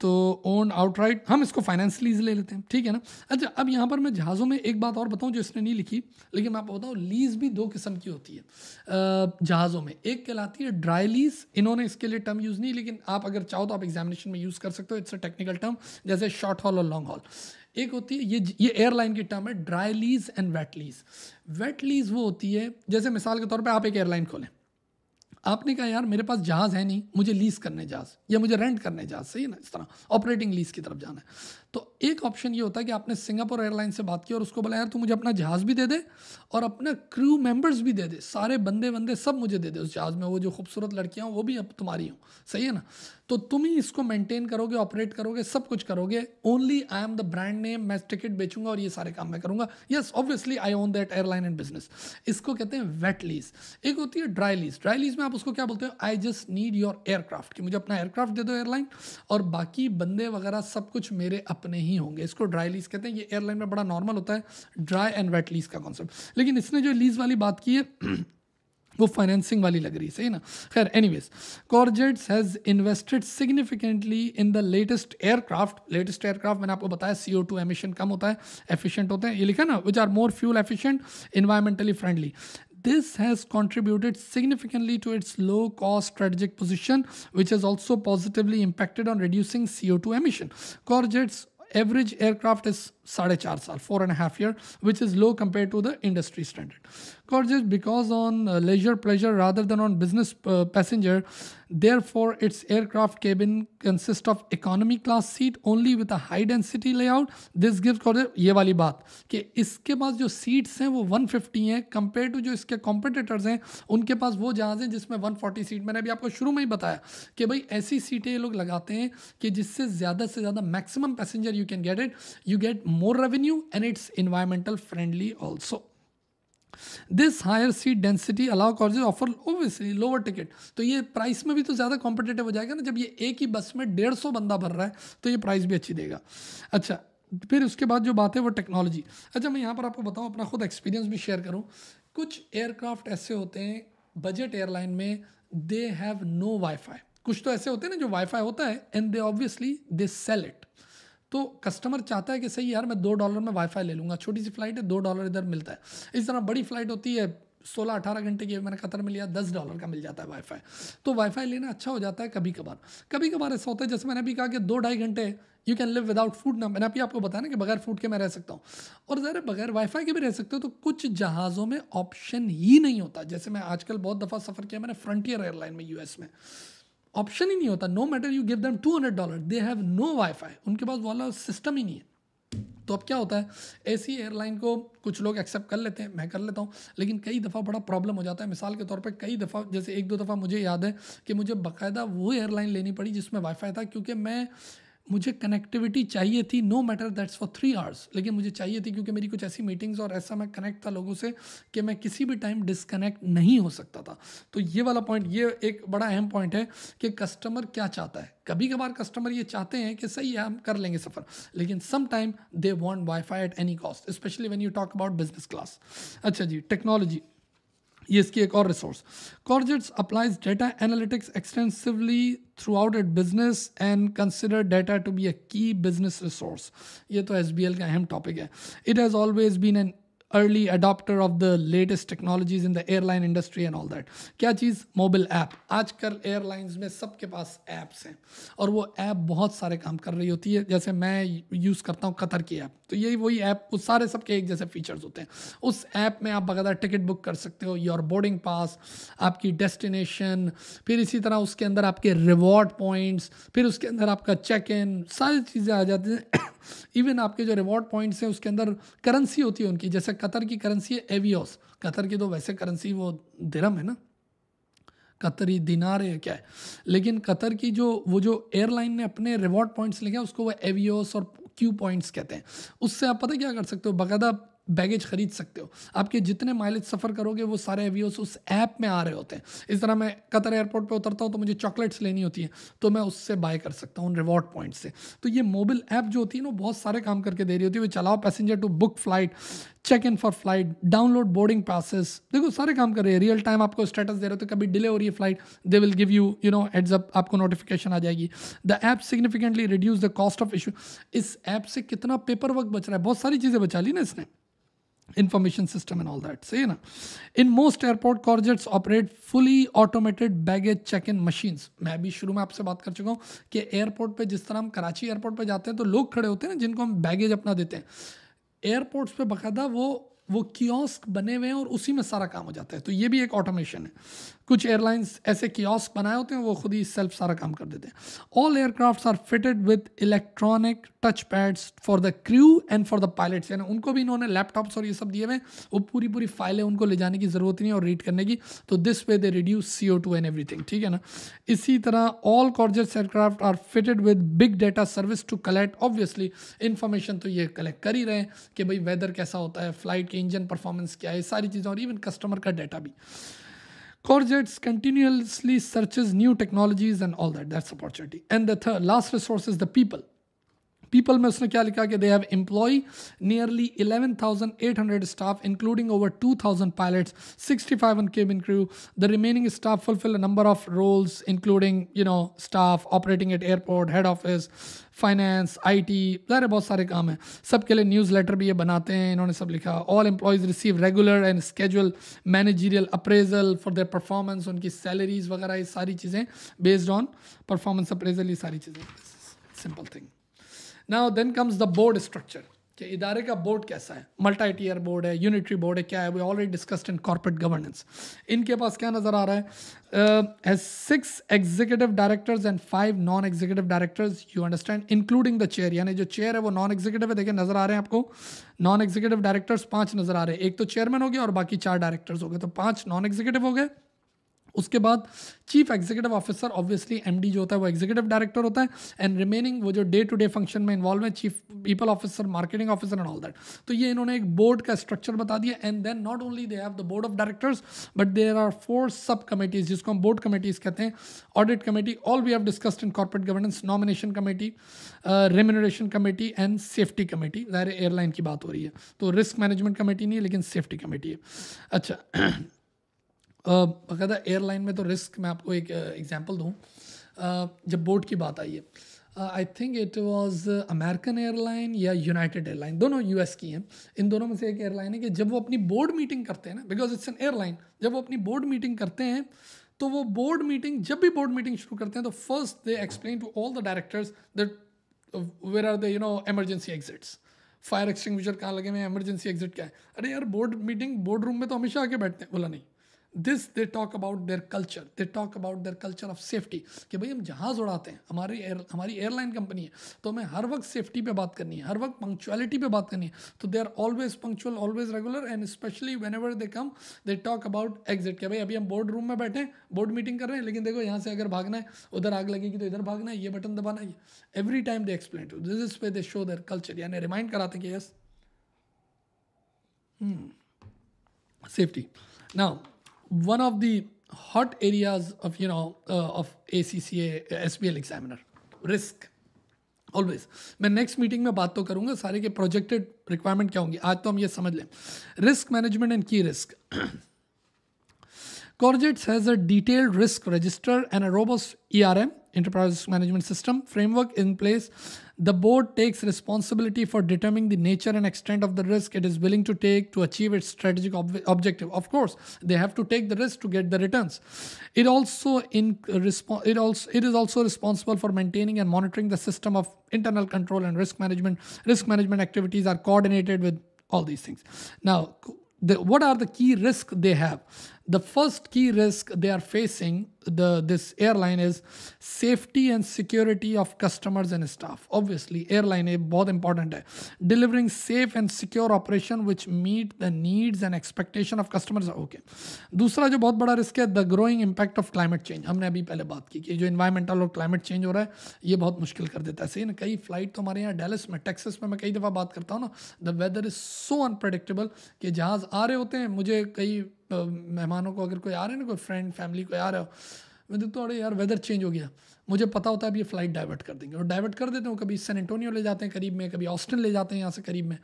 तो ओन आउटराइट हम इसको फाइनेंस लीज ले लेते हैं ठीक है ना अच्छा अब यहाँ पर मैं जहाज़ों में एक बात और बताऊँ जो इसने नहीं लिखी लेकिन मैं आपको बताऊँ लीज़ भी दो किस्म की होती है जहाज़ों में एक कहलाती है ड्राई लीज़ इन्होंने इसके लिए टर्म यूज़ नहीं लेकिन आप अगर चाहो तो आप एग्जामिनेशन में यूज़ कर सकते हो इट्स अ टेक्निकल टर्म जैसे शॉर्ट हॉल और लॉन्ग हॉल एक होती है ये ये एयरलाइन की टर्म है dry lease and wet lease wet lease वो होती है जैसे मिसाल के तौर पर आप एक एयरलाइन खोलें आपने कहा यार मेरे पास जहाज है नहीं मुझे लीज करने जहाज या मुझे रेंट करने जहाज सही है ना इस तरह ऑपरेटिंग लीज की तरफ जाना है तो एक ऑप्शन ये होता है कि आपने सिंगापुर एयरलाइन से बात की और उसको बोला यार तू मुझे अपना जहाज भी दे दे और अपना क्रू मेंबर्स भी दे दे सारे बंदे बंदे सब मुझे दे दे उस जहाज में वो जो खूबसूरत लड़कियाँ हो वो भी अब तुम्हारी हूँ सही है ना तो तुम ही इसको मेंटेन करोगे ऑपरेट करोगे सब कुछ करोगे only I am the brand name मैं टिकट बेचूंगा और ये सारे काम मैं करूंगा yes obviously I own that airline and business इसको कहते हैं वेट लीज एक होती है ड्राई लीज ड्राई लीज में आप उसको क्या बोलते हो I just need your aircraft कि मुझे अपना एयरक्राफ्ट दे दो एयरलाइन और बाकी बंदे वगैरह सब कुछ मेरे अपने ही होंगे इसको ड्राई लीज कहते हैं ये एयरलाइन में बड़ा नॉर्मल होता है ड्राई एंड वेट लीज का कॉन्सेप्ट लेकिन इसने जो लीज वाली बात की है वो फाइनेंसिंग वाली लग रही है सही ना खैर anyways Courgettes has invested significantly in the latest aircraft latest aircraft मैंने आपको बताया सी ओ टू एमिशन कम होता है एफिशिएंट होते हैं ये लिखा ना which are more fuel efficient environmentally friendly this has contributed significantly to its low cost strategic position which has also positively impacted on reducing co2 emission corvettes average aircraft is साढ़े चार साल four and half year which is low compare to the industry standard Courge is because on leisure pleasure rather than on business passenger therefore its aircraft cabin consist of economy class seat only with high density layout this give Courge ये वाली बात कि इसके पास जो seats हैं वो one fifty हैं compare to जो इसके कॉम्पिटिटर्स हैं उनके पास वो जहाज़ हैं जिसमें वन फोर्टी सीट मैंने अभी आपको शुरू में ही बताया कि भाई ऐसी सीटें ये लोग लगाते हैं कि जिससे ज़्यादा से ज़्यादा maximum passenger you can get it you get more revenue and it's environmental friendly also this higher seat density allow Courgettes offer obviously lower ticket तो ये प्राइस में भी तो ज़्यादा कॉम्पिटेटिव हो जाएगा ना जब ये एक ही बस में डेढ़ सौ बंदा भर रहा है तो ये प्राइस भी अच्छी देगा अच्छा फिर उसके बाद जो बात है वो टेक्नोलॉजी अच्छा मैं यहाँ पर आपको बताऊँ अपना खुद एक्सपीरियंस भी शेयर करूँ कुछ एयरक्राफ्ट ऐसे होते हैं बजट एयरलाइन में दे हैव नो वाईफाई कुछ तो ऐसे होते हैं ना जो वाईफाई होता है and they obviously they sell it तो कस्टमर चाहता है कि सही यार मैं दो डॉलर में वाईफाई ले लूँगा छोटी सी फ्लाइट है दो डॉलर इधर मिलता है इस तरह बड़ी फ्लाइट होती है सोलह अठारह घंटे की मैंने कतर में लिया दस डॉलर का मिल जाता है वाईफाई तो वाईफाई लेना अच्छा हो जाता है कभी कभार कभी कभार ऐसा होता है जैसे मैंने अभी कहा कि दो ढाई घंटे you can live without food ना मैंने अभी आपको बताया ना कि बगैर फूड के मैं रह सकता हूँ और ज़रा बगैर वाईफाई के भी रह सकते हो तो कुछ जहाज़ों में ऑप्शन ही नहीं होता जैसे मैं आजकल बहुत दफ़ा सफ़र किया मैंने फ्रंटियर एयरलाइन में यूएस में ऑप्शन ही नहीं होता no matter you give them two hundred dollar they have no wifi उनके पास वाला सिस्टम ही नहीं है तो अब क्या होता है ऐसी एयरलाइन को कुछ लोग एक्सेप्ट कर लेते हैं मैं कर लेता हूँ लेकिन कई दफ़ा बड़ा प्रॉब्लम हो जाता है मिसाल के तौर पर कई दफ़ा जैसे एक दो दफ़ा मुझे याद है कि मुझे बाकायदा वो एयरलाइन लेनी पड़ी जिसमें वाईफाई था क्योंकि मैं मुझे कनेक्टिविटी चाहिए थी no matter that's for three hours लेकिन मुझे चाहिए थी क्योंकि मेरी कुछ ऐसी मीटिंग्स और ऐसा मैं कनेक्ट था लोगों से कि मैं किसी भी टाइम डिसकनेक्ट नहीं हो सकता था तो ये वाला पॉइंट ये एक बड़ा अहम पॉइंट है कि कस्टमर क्या चाहता है कभी कभार कस्टमर ये चाहते हैं कि सही है हम कर लेंगे सफ़र लेकिन some time they want fi at any cost specially when you talk about business class अच्छा जी टेक्नोलॉजी ये इसकी एक और resource Courgettes applies data analytics extensively throughout its business and consider data to be a key business resource ये तो S B L का अहम टॉपिक है it has always been an early adopter of the latest technologies in the airline industry and all that क्या चीज़ mobile app आजकल airlines में सबके पास ऐप्स हैं और वो ऐप बहुत सारे काम कर रही होती है जैसे मैं यूज़ करता हूँ कतर की ऐप तो यही वही ऐप उस सारे सबके एक जैसे फीचर्स होते हैं उस ऐप में आप बगैर टिकट बुक कर सकते हो योर बोर्डिंग पास आपकी डेस्टिनेशन फिर इसी तरह उसके अंदर आपके रिवॉर्ड पॉइंट्स फिर उसके अंदर आपका चेक इन सारी चीज़ें आ जाती हैं इवन आपके जो रिवॉर्ड पॉइंट्स हैं उसके अंदर करेंसी होती है उनकी जैसे कतर की करेंसी है एवियोस कतर की तो वैसे करेंसी वो दिरम है ना कतरी दिनार है क्या है लेकिन कतर की जो वो जो एयरलाइन ने अपने रिवॉर्ड पॉइंट्स लिखे हैं उसको वो एवियोस और क्यू पॉइंट्स कहते हैं उससे आप पता क्या कर सकते हो बकायदा बैगेज खरीद सकते हो आपके जितने माइलेज सफ़र करोगे वो सारे एवियोस उस ऐप में आ रहे होते हैं इस तरह मैं कतर एयरपोर्ट पे उतरता हूँ तो मुझे चॉकलेट्स लेनी होती हैं तो मैं उससे बाय कर सकता हूँ रिवॉर्ड पॉइंट से तो ये मोबाइल ऐप जो होती है ना बहुत सारे काम करके दे रही होती है वो चलाओ passenger to book flight check in for flight download boarding passes देखो सारे काम कर रहे हैं रियल टाइम आपको स्टेटस दे रहे हो तो कभी डिले हो रही है flight they will give you you know heads up आपको नोटिफिकेशन आ जाएगी the app significantly reduce the cost of issue इस ऐप से कितना पेपर वर्क बच रहा है बहुत सारी चीज़ें बचा ली ना इसने information system and all that. So, you know, in most airport, corjets operate fully automated baggage check-in machines. मैं भी शुरू में आपसे बात कर चुका हूँ कि एयरपोर्ट पे जिस तरह हम कराची एयरपोर्ट पे जाते हैं तो लोग खड़े होते हैं ना जिनको हम बैगेज अपना देते हैं एयरपोर्ट्स पे बकायदा वो वो कियोस्क बने हुए हैं और उसी में सारा काम हो जाता है तो ये भी एक ऑटोमेशन है कुछ एयरलाइंस ऐसे कियोस्क बनाए होते हैं वो खुद ही सेल्फ सारा काम कर देते हैं all aircraft are fitted with electronic touch pads for the crew and for the pilots यानी उनको भी इन्होंने लैपटॉप्स और ये सब दिए हुए वो पूरी पूरी फाइलें उनको ले जाने की ज़रूरत नहीं और रीड करने की तो this way they reduce C O two and every ठीक है ना इसी तरह all Courgettes aircraft are fitted with big data service to collect obviously information तो ये कलेक्ट कर ही रहे हैं कि भाई वेदर कैसा होता है फ्लाइट के इंजन परफॉर्मेंस क्या है सारी चीज़ें और इवन कस्टमर का डाटा भी Courgettes continuously searches new technologies and all that. That's opportunity. And the third, last resource is the people. People में उसने क्या लिखा कि they have employ nearly 11,800 staff including over 2,000 pilots sixty five cabin cabin crew the remaining staff fulfil number of roles including you know staff operating at airport head office finance I T ज़ाहिर बहुत सारे काम हैं सब के लिए news letter भी ये बनाते हैं इन्होंने सब लिखा all employees receive regular and schedule managerial appraisal for their performance उनकी सैलरीज वगैरह ये सारी चीज़ें बेस्ड ऑन परफॉर्मेंस अप्रेजल ये सारी चीज़ें simple thing now then comes the board structure कि इदारे का बोर्ड कैसा है मल्टा टीयर बोर्ड है यूनिटरी बोर्ड है क्या है we already discussed in corporate governance इनके पास क्या नज़र आ रहा है six executive directors and five non executive directors you understand including the chair यानी जो चेयर है वो नॉन एग्जीक्यूटिव है देखिए नज़र आ रहे हैं आपको नॉन एग्जीक्यूटिव डायरेक्टर्स पाँच नज़र आ रहे हैं एक तो चेयरमैन हो गए और बाकी चार डायरेक्टर्स हो गए तो पाँच नॉन एग्जीक्यूटिव हो गए उसके बाद chief executive officer obviously M जो होता है वो एग्जीक्यूटिव डायरेक्टर होता है एंड रिमेनिंग वो जो डे टू डे फंक्शन में इन्वॉल्व है chief people officer marketing officer and all that तो ये इन्होंने एक बोर्ड का स्ट्रक्चर बता दिया and then not only they have the board of directors but there are four subcommittees जिसको हम बोर्ड कमेटीज कहते हैं audit committee all we have discussed in corporate governance nomination committee remuneration committee and safety committee ज़ाहिर airline की बात हो रही है तो रिस्क मैनेजमेंट कमेटी नहीं है लेकिन सेफ्टी कमेटी है अच्छा बकायदा एयरलाइन में तो रिस्क मैं आपको एक एग्जांपल दूँ जब बोर्ड की बात आई है I think it was American airline या यूनाइटेड एयरलाइन दोनों एस की हैं इन दोनों में से एक एयरलाइन है कि जब वो अपनी बोर्ड मीटिंग करते हैं ना बिकॉज इट्स एन एयरलाइन जब वो अपनी बोर्ड मीटिंग करते हैं तो वो बोर्ड मीटिंग जब भी बोर्ड मीटिंग शुरू करते हैं तो first they explain to all the directors that where are the you know emergency exits fire extinguisher कहाँ लगे हुए हैं एमरजेंसी एग्जिट क्या है अरे यार बोर्ड मीटिंग बोर्ड रूम में तो हमेशा आके बैठते हैं बोला नहीं this they talk about their culture they talk about their culture of safety कि भाई हम जहाज़ उड़ाते हैं हमारी एयर हमारी एयरलाइन कंपनी है तो हमें हर वक्त सेफ्टी पे बात करनी है हर वक्त पंक्चुअलिटी पे बात करनी है तो they are always punctual always regular and specially whenever they come they talk about exit कि भाई अभी हम बोर्ड रूम में बैठे हैं बोर्ड मीटिंग कर रहे हैं लेकिन देखो यहाँ से अगर भागना है उधर आग लगेगी तो इधर भागना है ये बटन दबाना है every time they explain to this is पे दे शो देयर कल्चर यानी रिमाइंड कराते कि yes safety now one of the hot areas of you know uh, of ACCA SBL examiner risk always मैं next meeting में बात तो करूंगा सारे के प्रोजेक्टेड रिक्वायरमेंट क्या होंगी आज तो हम ये समझ लें रिस्क मैनेजमेंट एंड की risk Corgets has a detailed risk register and a robust ERM, Enterprise Risk Management System, framework in place The board takes responsibility for determining the nature and extent of the risk it is willing to take to achieve its strategic ob- objective. Of course, they have to take the risk to get the returns. It also in it also it is also responsible for maintaining and monitoring the system of internal control and risk management. Risk management activities are coordinated with all these things. Now, the, what are the key risks they have? The first key risk they are facing the this airline is safety and security of customers and staff obviously airline is both important hai. delivering safe and secure operation which meet the needs and expectation of customers okay dusra jo bahut bada risk hai the growing impact of climate change humne abhi pehle baat ki ki jo environmental aur climate change हो रहा है ये बहुत मुश्किल कर देता है सही ना कई फ्लाइट तो हमारे यहाँ डेलस में टेक्सस में मैं कई दफ़ा बात करता हूँ ना the weather is so unpredictable कि जहाज़ आ रहे होते हैं मुझे कई मेहमानों को अगर कोई आ रहे हैं ना कोई फ्रेंड फैमिली कोई आ रहा हो मैं देखता हूँ अरे यार वेदर चेंज हो गया मुझे पता होता है अब ये फ़्लाइट डाइवर्ट कर देंगे और डाइवर्ट कर देते हैं कभी सैन एंटोनियो ले जाते हैं करीब में कभी ऑस्टिन ले जाते हैं यहाँ से करीब में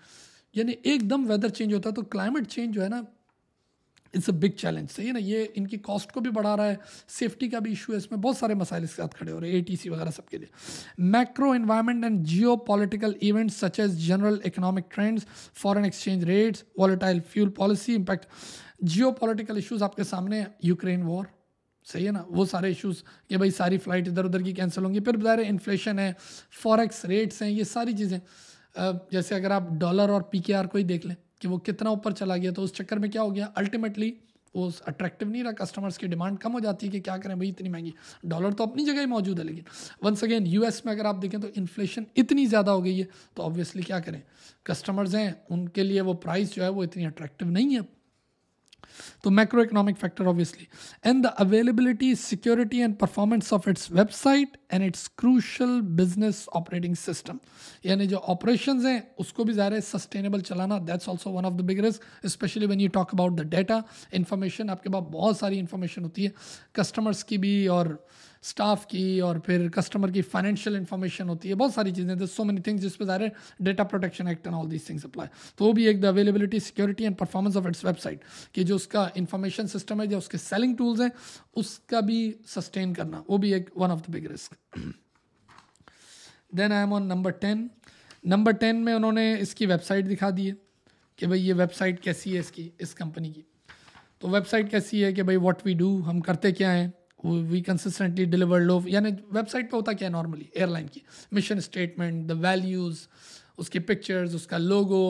यानी एकदम वेदर चेंज होता है तो क्लाइमेट चेंज जो है ना इट्स अ बिग चैलेंज सही है ना ये इनकी कॉस्ट को भी बढ़ा रहा है सेफ्टी का भी इशू है इसमें बहुत सारे मसाइल इसके साथ खड़े हो रहे हैं ए वगैरह सबके लिए macro environment and geo political events such as general economic trends foreign exchange rates volatile fuel policy impact geopolitical issues आपके सामने यूक्रेन वॉर सही है ना वो सारे इश्यूज कि भाई सारी फ़्लाइट इधर उधर की कैंसिल होंगी फिर बता रहे इन्फ्लेशन है फॉरेक्स रेट्स हैं ये सारी चीज़ें जैसे अगर आप डॉलर और पी को ही देख लें कि वो कितना ऊपर चला गया तो उस चक्कर में क्या हो गया अल्टीमेटली वो अट्रैक्टिव नहीं रहा कस्टमर्स की डिमांड कम हो जाती है कि क्या करें भाई इतनी महंगी डॉलर तो अपनी जगह ही मौजूद है लेकिन वंस अगेन यूएस में अगर आप देखें तो इन्फ्लेशन इतनी ज़्यादा हो गई है तो ऑब्वियसली क्या करें कस्टमर्स हैं उनके लिए वो प्राइस जो है वो इतनी अट्रैक्टिव नहीं है तो macroeconomic factor obviously and the availability security and performance of its website and its crucial business operating system यानी जो ऑपरेशन हैं उसको भी ज़्यादा सस्टेनेबल चलाना that's also one of the big specially one you talk about the data information आपके पास बहुत सारी इन्फॉर्मेशन होती है कस्टमर्स की भी और स्टाफ की और फिर कस्टमर की फाइनेंशियल इन्फॉर्मेशन होती है बहुत सारी चीज़ें सो मेनी थिंग्स जिस पर ज़ाहिर data protection act and all these things apply तो वो भी एक the availability security and performance of its website कि जो उसका इंफॉर्मेशन सिस्टम है जो उसके सेलिंग टूल्स हैं उसका भी सस्टेन करना वो भी एक one of the big risk then I am on number ten number ten में उन्होंने इसकी वेबसाइट दिखा दी है कि भाई ये वेबसाइट कैसी है इसकी इस कंपनी की तो वेबसाइट कैसी है कि भाई व्हाट वी डू हम करते क्या हैं वी कंसिस्टेंटली डिलीवर लो यानी वेबसाइट पे होता क्या है नॉर्मली एयरलाइन की मिशन स्टेटमेंट द वैल्यूज़ उसके पिक्चर्स उसका लोगो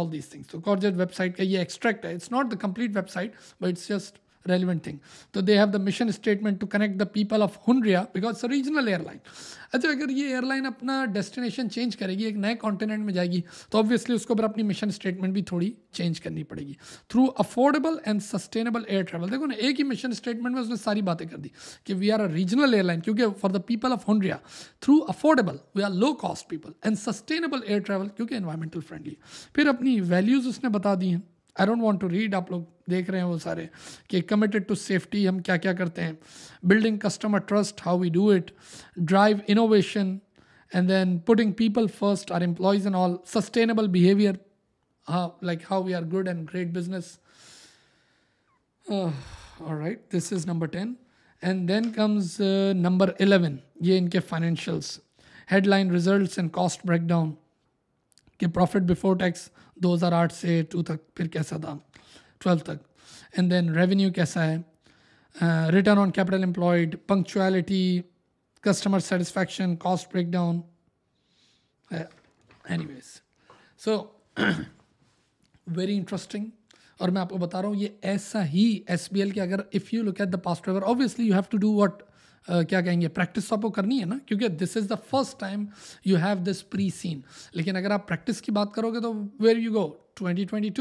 ऑल दीज थिंग्स तो कॉर्जेट वेबसाइट का ये एक्सट्रैक्ट है it's not the complete website but it's just relevant thing. तो they have the mission statement to connect the people of Hunaria because regional airline अच्छा अगर ये airline अपना destination change करेगी एक नए कॉन्टिनेंट में जाएगी तो ऑब्वियसली उसको फिर अपनी मिशन स्टेटमेंट भी थोड़ी चेंज करनी पड़ेगी through affordable and sustainable air travel देखो ना एक ही मिशन स्टेटमेंट में उसने सारी बातें कर दी कि we are a regional airline क्योंकि for the people of Hunaria through affordable we are low cost people and sustainable air travel क्योंकि एनवायरमेंटल फ्रेंडली फिर अपनी वैल्यूज़ उसने बता दी हैं I don't want to read आप लोग देख रहे हैं वो सारे कि कमिटेड टू सेफ्टी हम क्या क्या करते हैं building customer trust how we do it drive innovation and then putting people first our employees and all sustainable behaviour हाँ like how we are good and great business right this is number ten and then comes number eleven ये इनके financials headline result and cost breakdown कि profit before tax 2008 से to तक फिर कैसा था 12 तक एंड देन रेवेन्यू कैसा है return on capital employed punctuality customer satisfaction cost breakdown wage so very interesting और मैं आपको बता रहा हूँ ये ऐसा ही एस बी एल के अगर if you look at the past over obviously you have to do what क्या कहेंगे प्रैक्टिस तो आपको करनी है ना क्योंकि this is the first time you have this preseen लेकिन अगर आप प्रैक्टिस की बात करोगे तो where you go twenty twenty twenty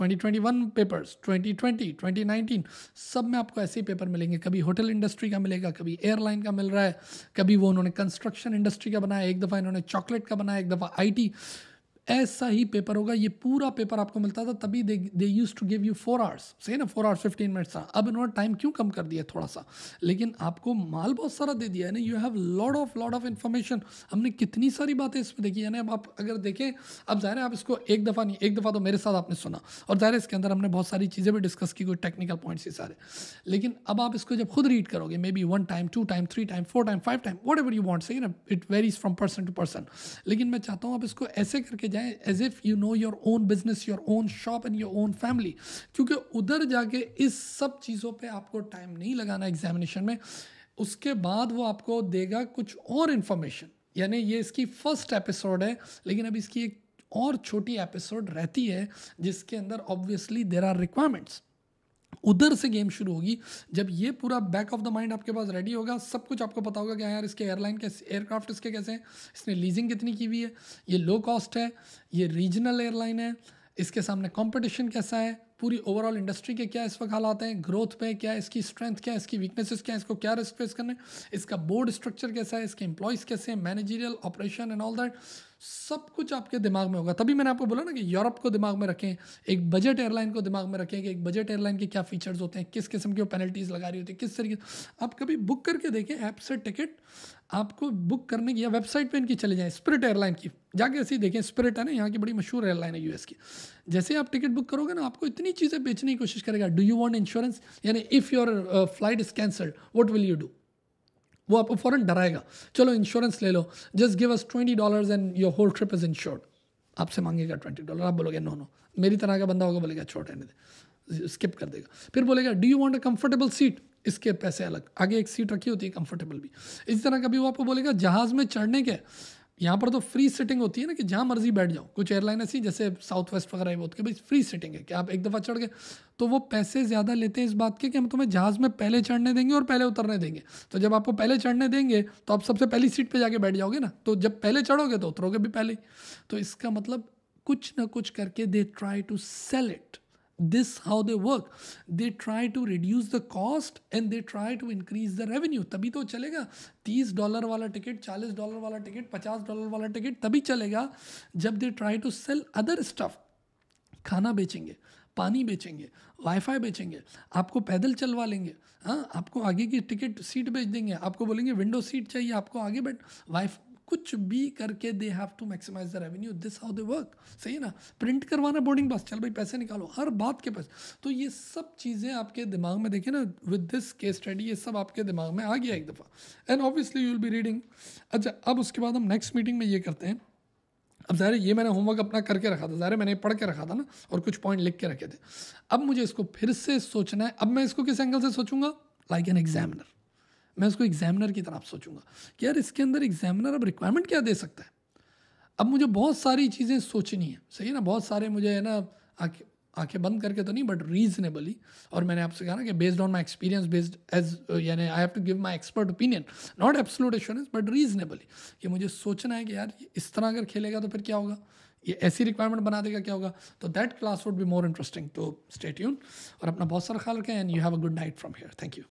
2021 papers 2020 2019 सब में आपको ऐसे ही पेपर मिलेंगे कभी होटल इंडस्ट्री का मिलेगा कभी एयरलाइन का मिल रहा है कभी वो उन्होंने कंस्ट्रक्शन इंडस्ट्री का बनाया एक दफ़ा इन्होंने चॉकलेट का बनाया एक दफ़ा आईटी ऐसा ही पेपर होगा ये पूरा पेपर आपको मिलता था तभी they they used to give you four hours सही ना फोर आवर्स फिफ्टीन मिनट्स था अब इन्होंने टाइम क्यों कम कर दिया थोड़ा सा लेकिन आपको माल बहुत सारा दे दिया है ना you have lot of lot of information हमने कितनी सारी बातें इसमें देखी यानी अब आप अगर देखें अब ज़ाहिर है आप इसको एक दफ़ा नहीं एक दफ़ा तो मेरे साथ आपने सुना और ज़ाहिर है इसके अंदर हमने बहुत सारी चीज़ें भी डिस्कस की कोई टेक्निकल पॉइंट्स ही सारे लेकिन अब आप इसको जब खुद रीड करोगे maybe one time two time three time four time five time whatever you want सही ना it varies from person to person लेकिन मैं चाहता हूँ आप इसको ऐसे करके जाए जाए as if you know your own business your own shop and your own family क्योंकि उधर जाके इस सब चीज़ों पे आपको टाइम नहीं लगाना एग्जामिनेशन में उसके बाद वो आपको देगा कुछ और इन्फॉर्मेशन यानी ये इसकी फर्स्ट एपिसोड है लेकिन अब इसकी एक और छोटी एपिसोड रहती है जिसके अंदर ऑब्वियसली देर आर रिक्वायरमेंट्स उधर से गेम शुरू होगी जब ये पूरा बैक ऑफ द माइंड आपके पास रेडी होगा सब कुछ आपको पता होगा कि हाँ यार इसके एयरलाइन के एयरक्राफ्ट इसके कैसे हैं इसने लीजिंग कितनी की हुई है ये लो कॉस्ट है ये रीजनल एयरलाइन है इसके सामने कंपटीशन कैसा है पूरी ओवरऑल इंडस्ट्री के क्या इस वक्त हालात हैं ग्रोथ पे क्या इसकी स्ट्रेंथ क्या इसकी वीकनेसेस क्या इसको क्या रिस्क फेस करना है इसका बोर्ड स्ट्रक्चर कैसा है इसके एम्प्लॉयज़ कैसे हैं managerial operation and all that सब कुछ आपके दिमाग में होगा तभी मैंने आपको बोला ना कि यूरोप को दिमाग में रखें एक बजट एयरलाइन को दिमाग में रखें कि एक बजट एयरलाइन के क्या फीचर्स होते हैं किस किस्म की वो पेनल्टीज़ लगा रही होती है किस तरीके आप कभी बुक करके देखें ऐप से टिकट आपको बुक करने की या वेबसाइट पर इनकी चले जाएँ स्प्रिट एयरलाइन की जाके ऐसे ही देखें स्प्रिट है ना यहाँ की बड़ी मशहूर एयरलाइन है यूएस की जैसे आप टिकट बुक करोगे ना आपको इतनी चीज़ें बेचने की कोशिश करेगा डू यू वॉन्ट इंश्योरेंस यानी if your flight is cancelled what will you do वो आपको फ़ौरन डराएगा चलो इंश्योरेंस ले लो just give us twenty dollar and your whole trip is insured आपसे मांगेगा ट्वेंटी डॉलर आप बोलोगे नो नो मेरी तरह का बंदा होगा बोलेगा छोटे नहीं स्किप कर देगा फिर बोलेगा do you want a comfortable seat इसके पैसे अलग आगे एक सीट रखी होती है कंफर्टेबल भी इसी तरह कभी वो आपको बोलेगा जहाज़ में चढ़ने के यहाँ पर तो फ्री सिटिंग होती है ना कि जहाँ मर्जी बैठ जाओ कुछ एयरलाइन ऐसी जैसे साउथ वेस्ट वगैरह बहुत कि भाई फ्री सिटिंग है कि आप एक दफ़ा चढ़ गए तो वो पैसे ज़्यादा लेते हैं इस बात के कि हम तुम्हें जहाज़ में पहले चढ़ने देंगे और पहले उतरने देंगे तो जब आपको पहले चढ़ने देंगे तो आप सबसे पहली सीट पर जाके बैठ जाओगे ना तो जब पहले चढ़ोगे तो उतरोगे भी पहले तो इसका मतलब कुछ ना कुछ करके they try to sell it this how they work they try to reduce the cost and they try to increase the revenue तभी तो चलेगा तीस डॉलर वाला टिकट चालीस डॉलर वाला टिकट पचास डॉलर वाला टिकट तभी चलेगा जब they try to sell other stuff खाना बेचेंगे पानी बेचेंगे वाईफाई बेचेंगे आपको पैदल चलवा लेंगे हाँ आपको आगे की टिकट सीट बेच देंगे आपको बोलेंगे विंडो सीट चाहिए आपको आगे बैठ वाई कुछ भी करके they have to maximise the revenue this how they work सही है ना प्रिंट करवाना बोर्डिंग पास चल भाई पैसे निकालो हर बात के पास तो ये सब चीज़ें आपके दिमाग में देखें ना विद दिस केस स्टडी ये सब आपके दिमाग में आ गया एक दफ़ा and obviously you will be reading अच्छा अब उसके बाद हम नेक्स्ट मीटिंग में ये करते हैं अब ज़ाहिर ये मैंने होमवर्क अपना करके रखा था ज़ाहिर मैंने पढ़ के रखा था ना और कुछ पॉइंट लिख के रखे थे अब मुझे इसको फिर से सोचना है अब मैं इसको किस एंगल से सोचूंगा लाइक एन एग्जामिनर मैं उसको एग्जामिनर की तरफ सोचूंगा कि यार इसके अंदर एग्जामिनर अब रिक्वायरमेंट क्या दे सकता है अब मुझे बहुत सारी चीज़ें सोचनी है सही है ना बहुत सारे मुझे है ना आँखें आँखें बंद करके तो नहीं बट रीजनेबली और मैंने आपसे कहा ना कि based on my experience based as यानी I have to give my expert opinion not absolute assurance but reasonably कि मुझे सोचना है कि यार इस तरह अगर खेलेगा तो फिर क्या होगा ये ऐसी रिक्वायरमेंट बना देगा क्या होगा तो that class would be more interesting to state यून और अपना बहुत सारा ख्याल रखें and you have a good night from here thank you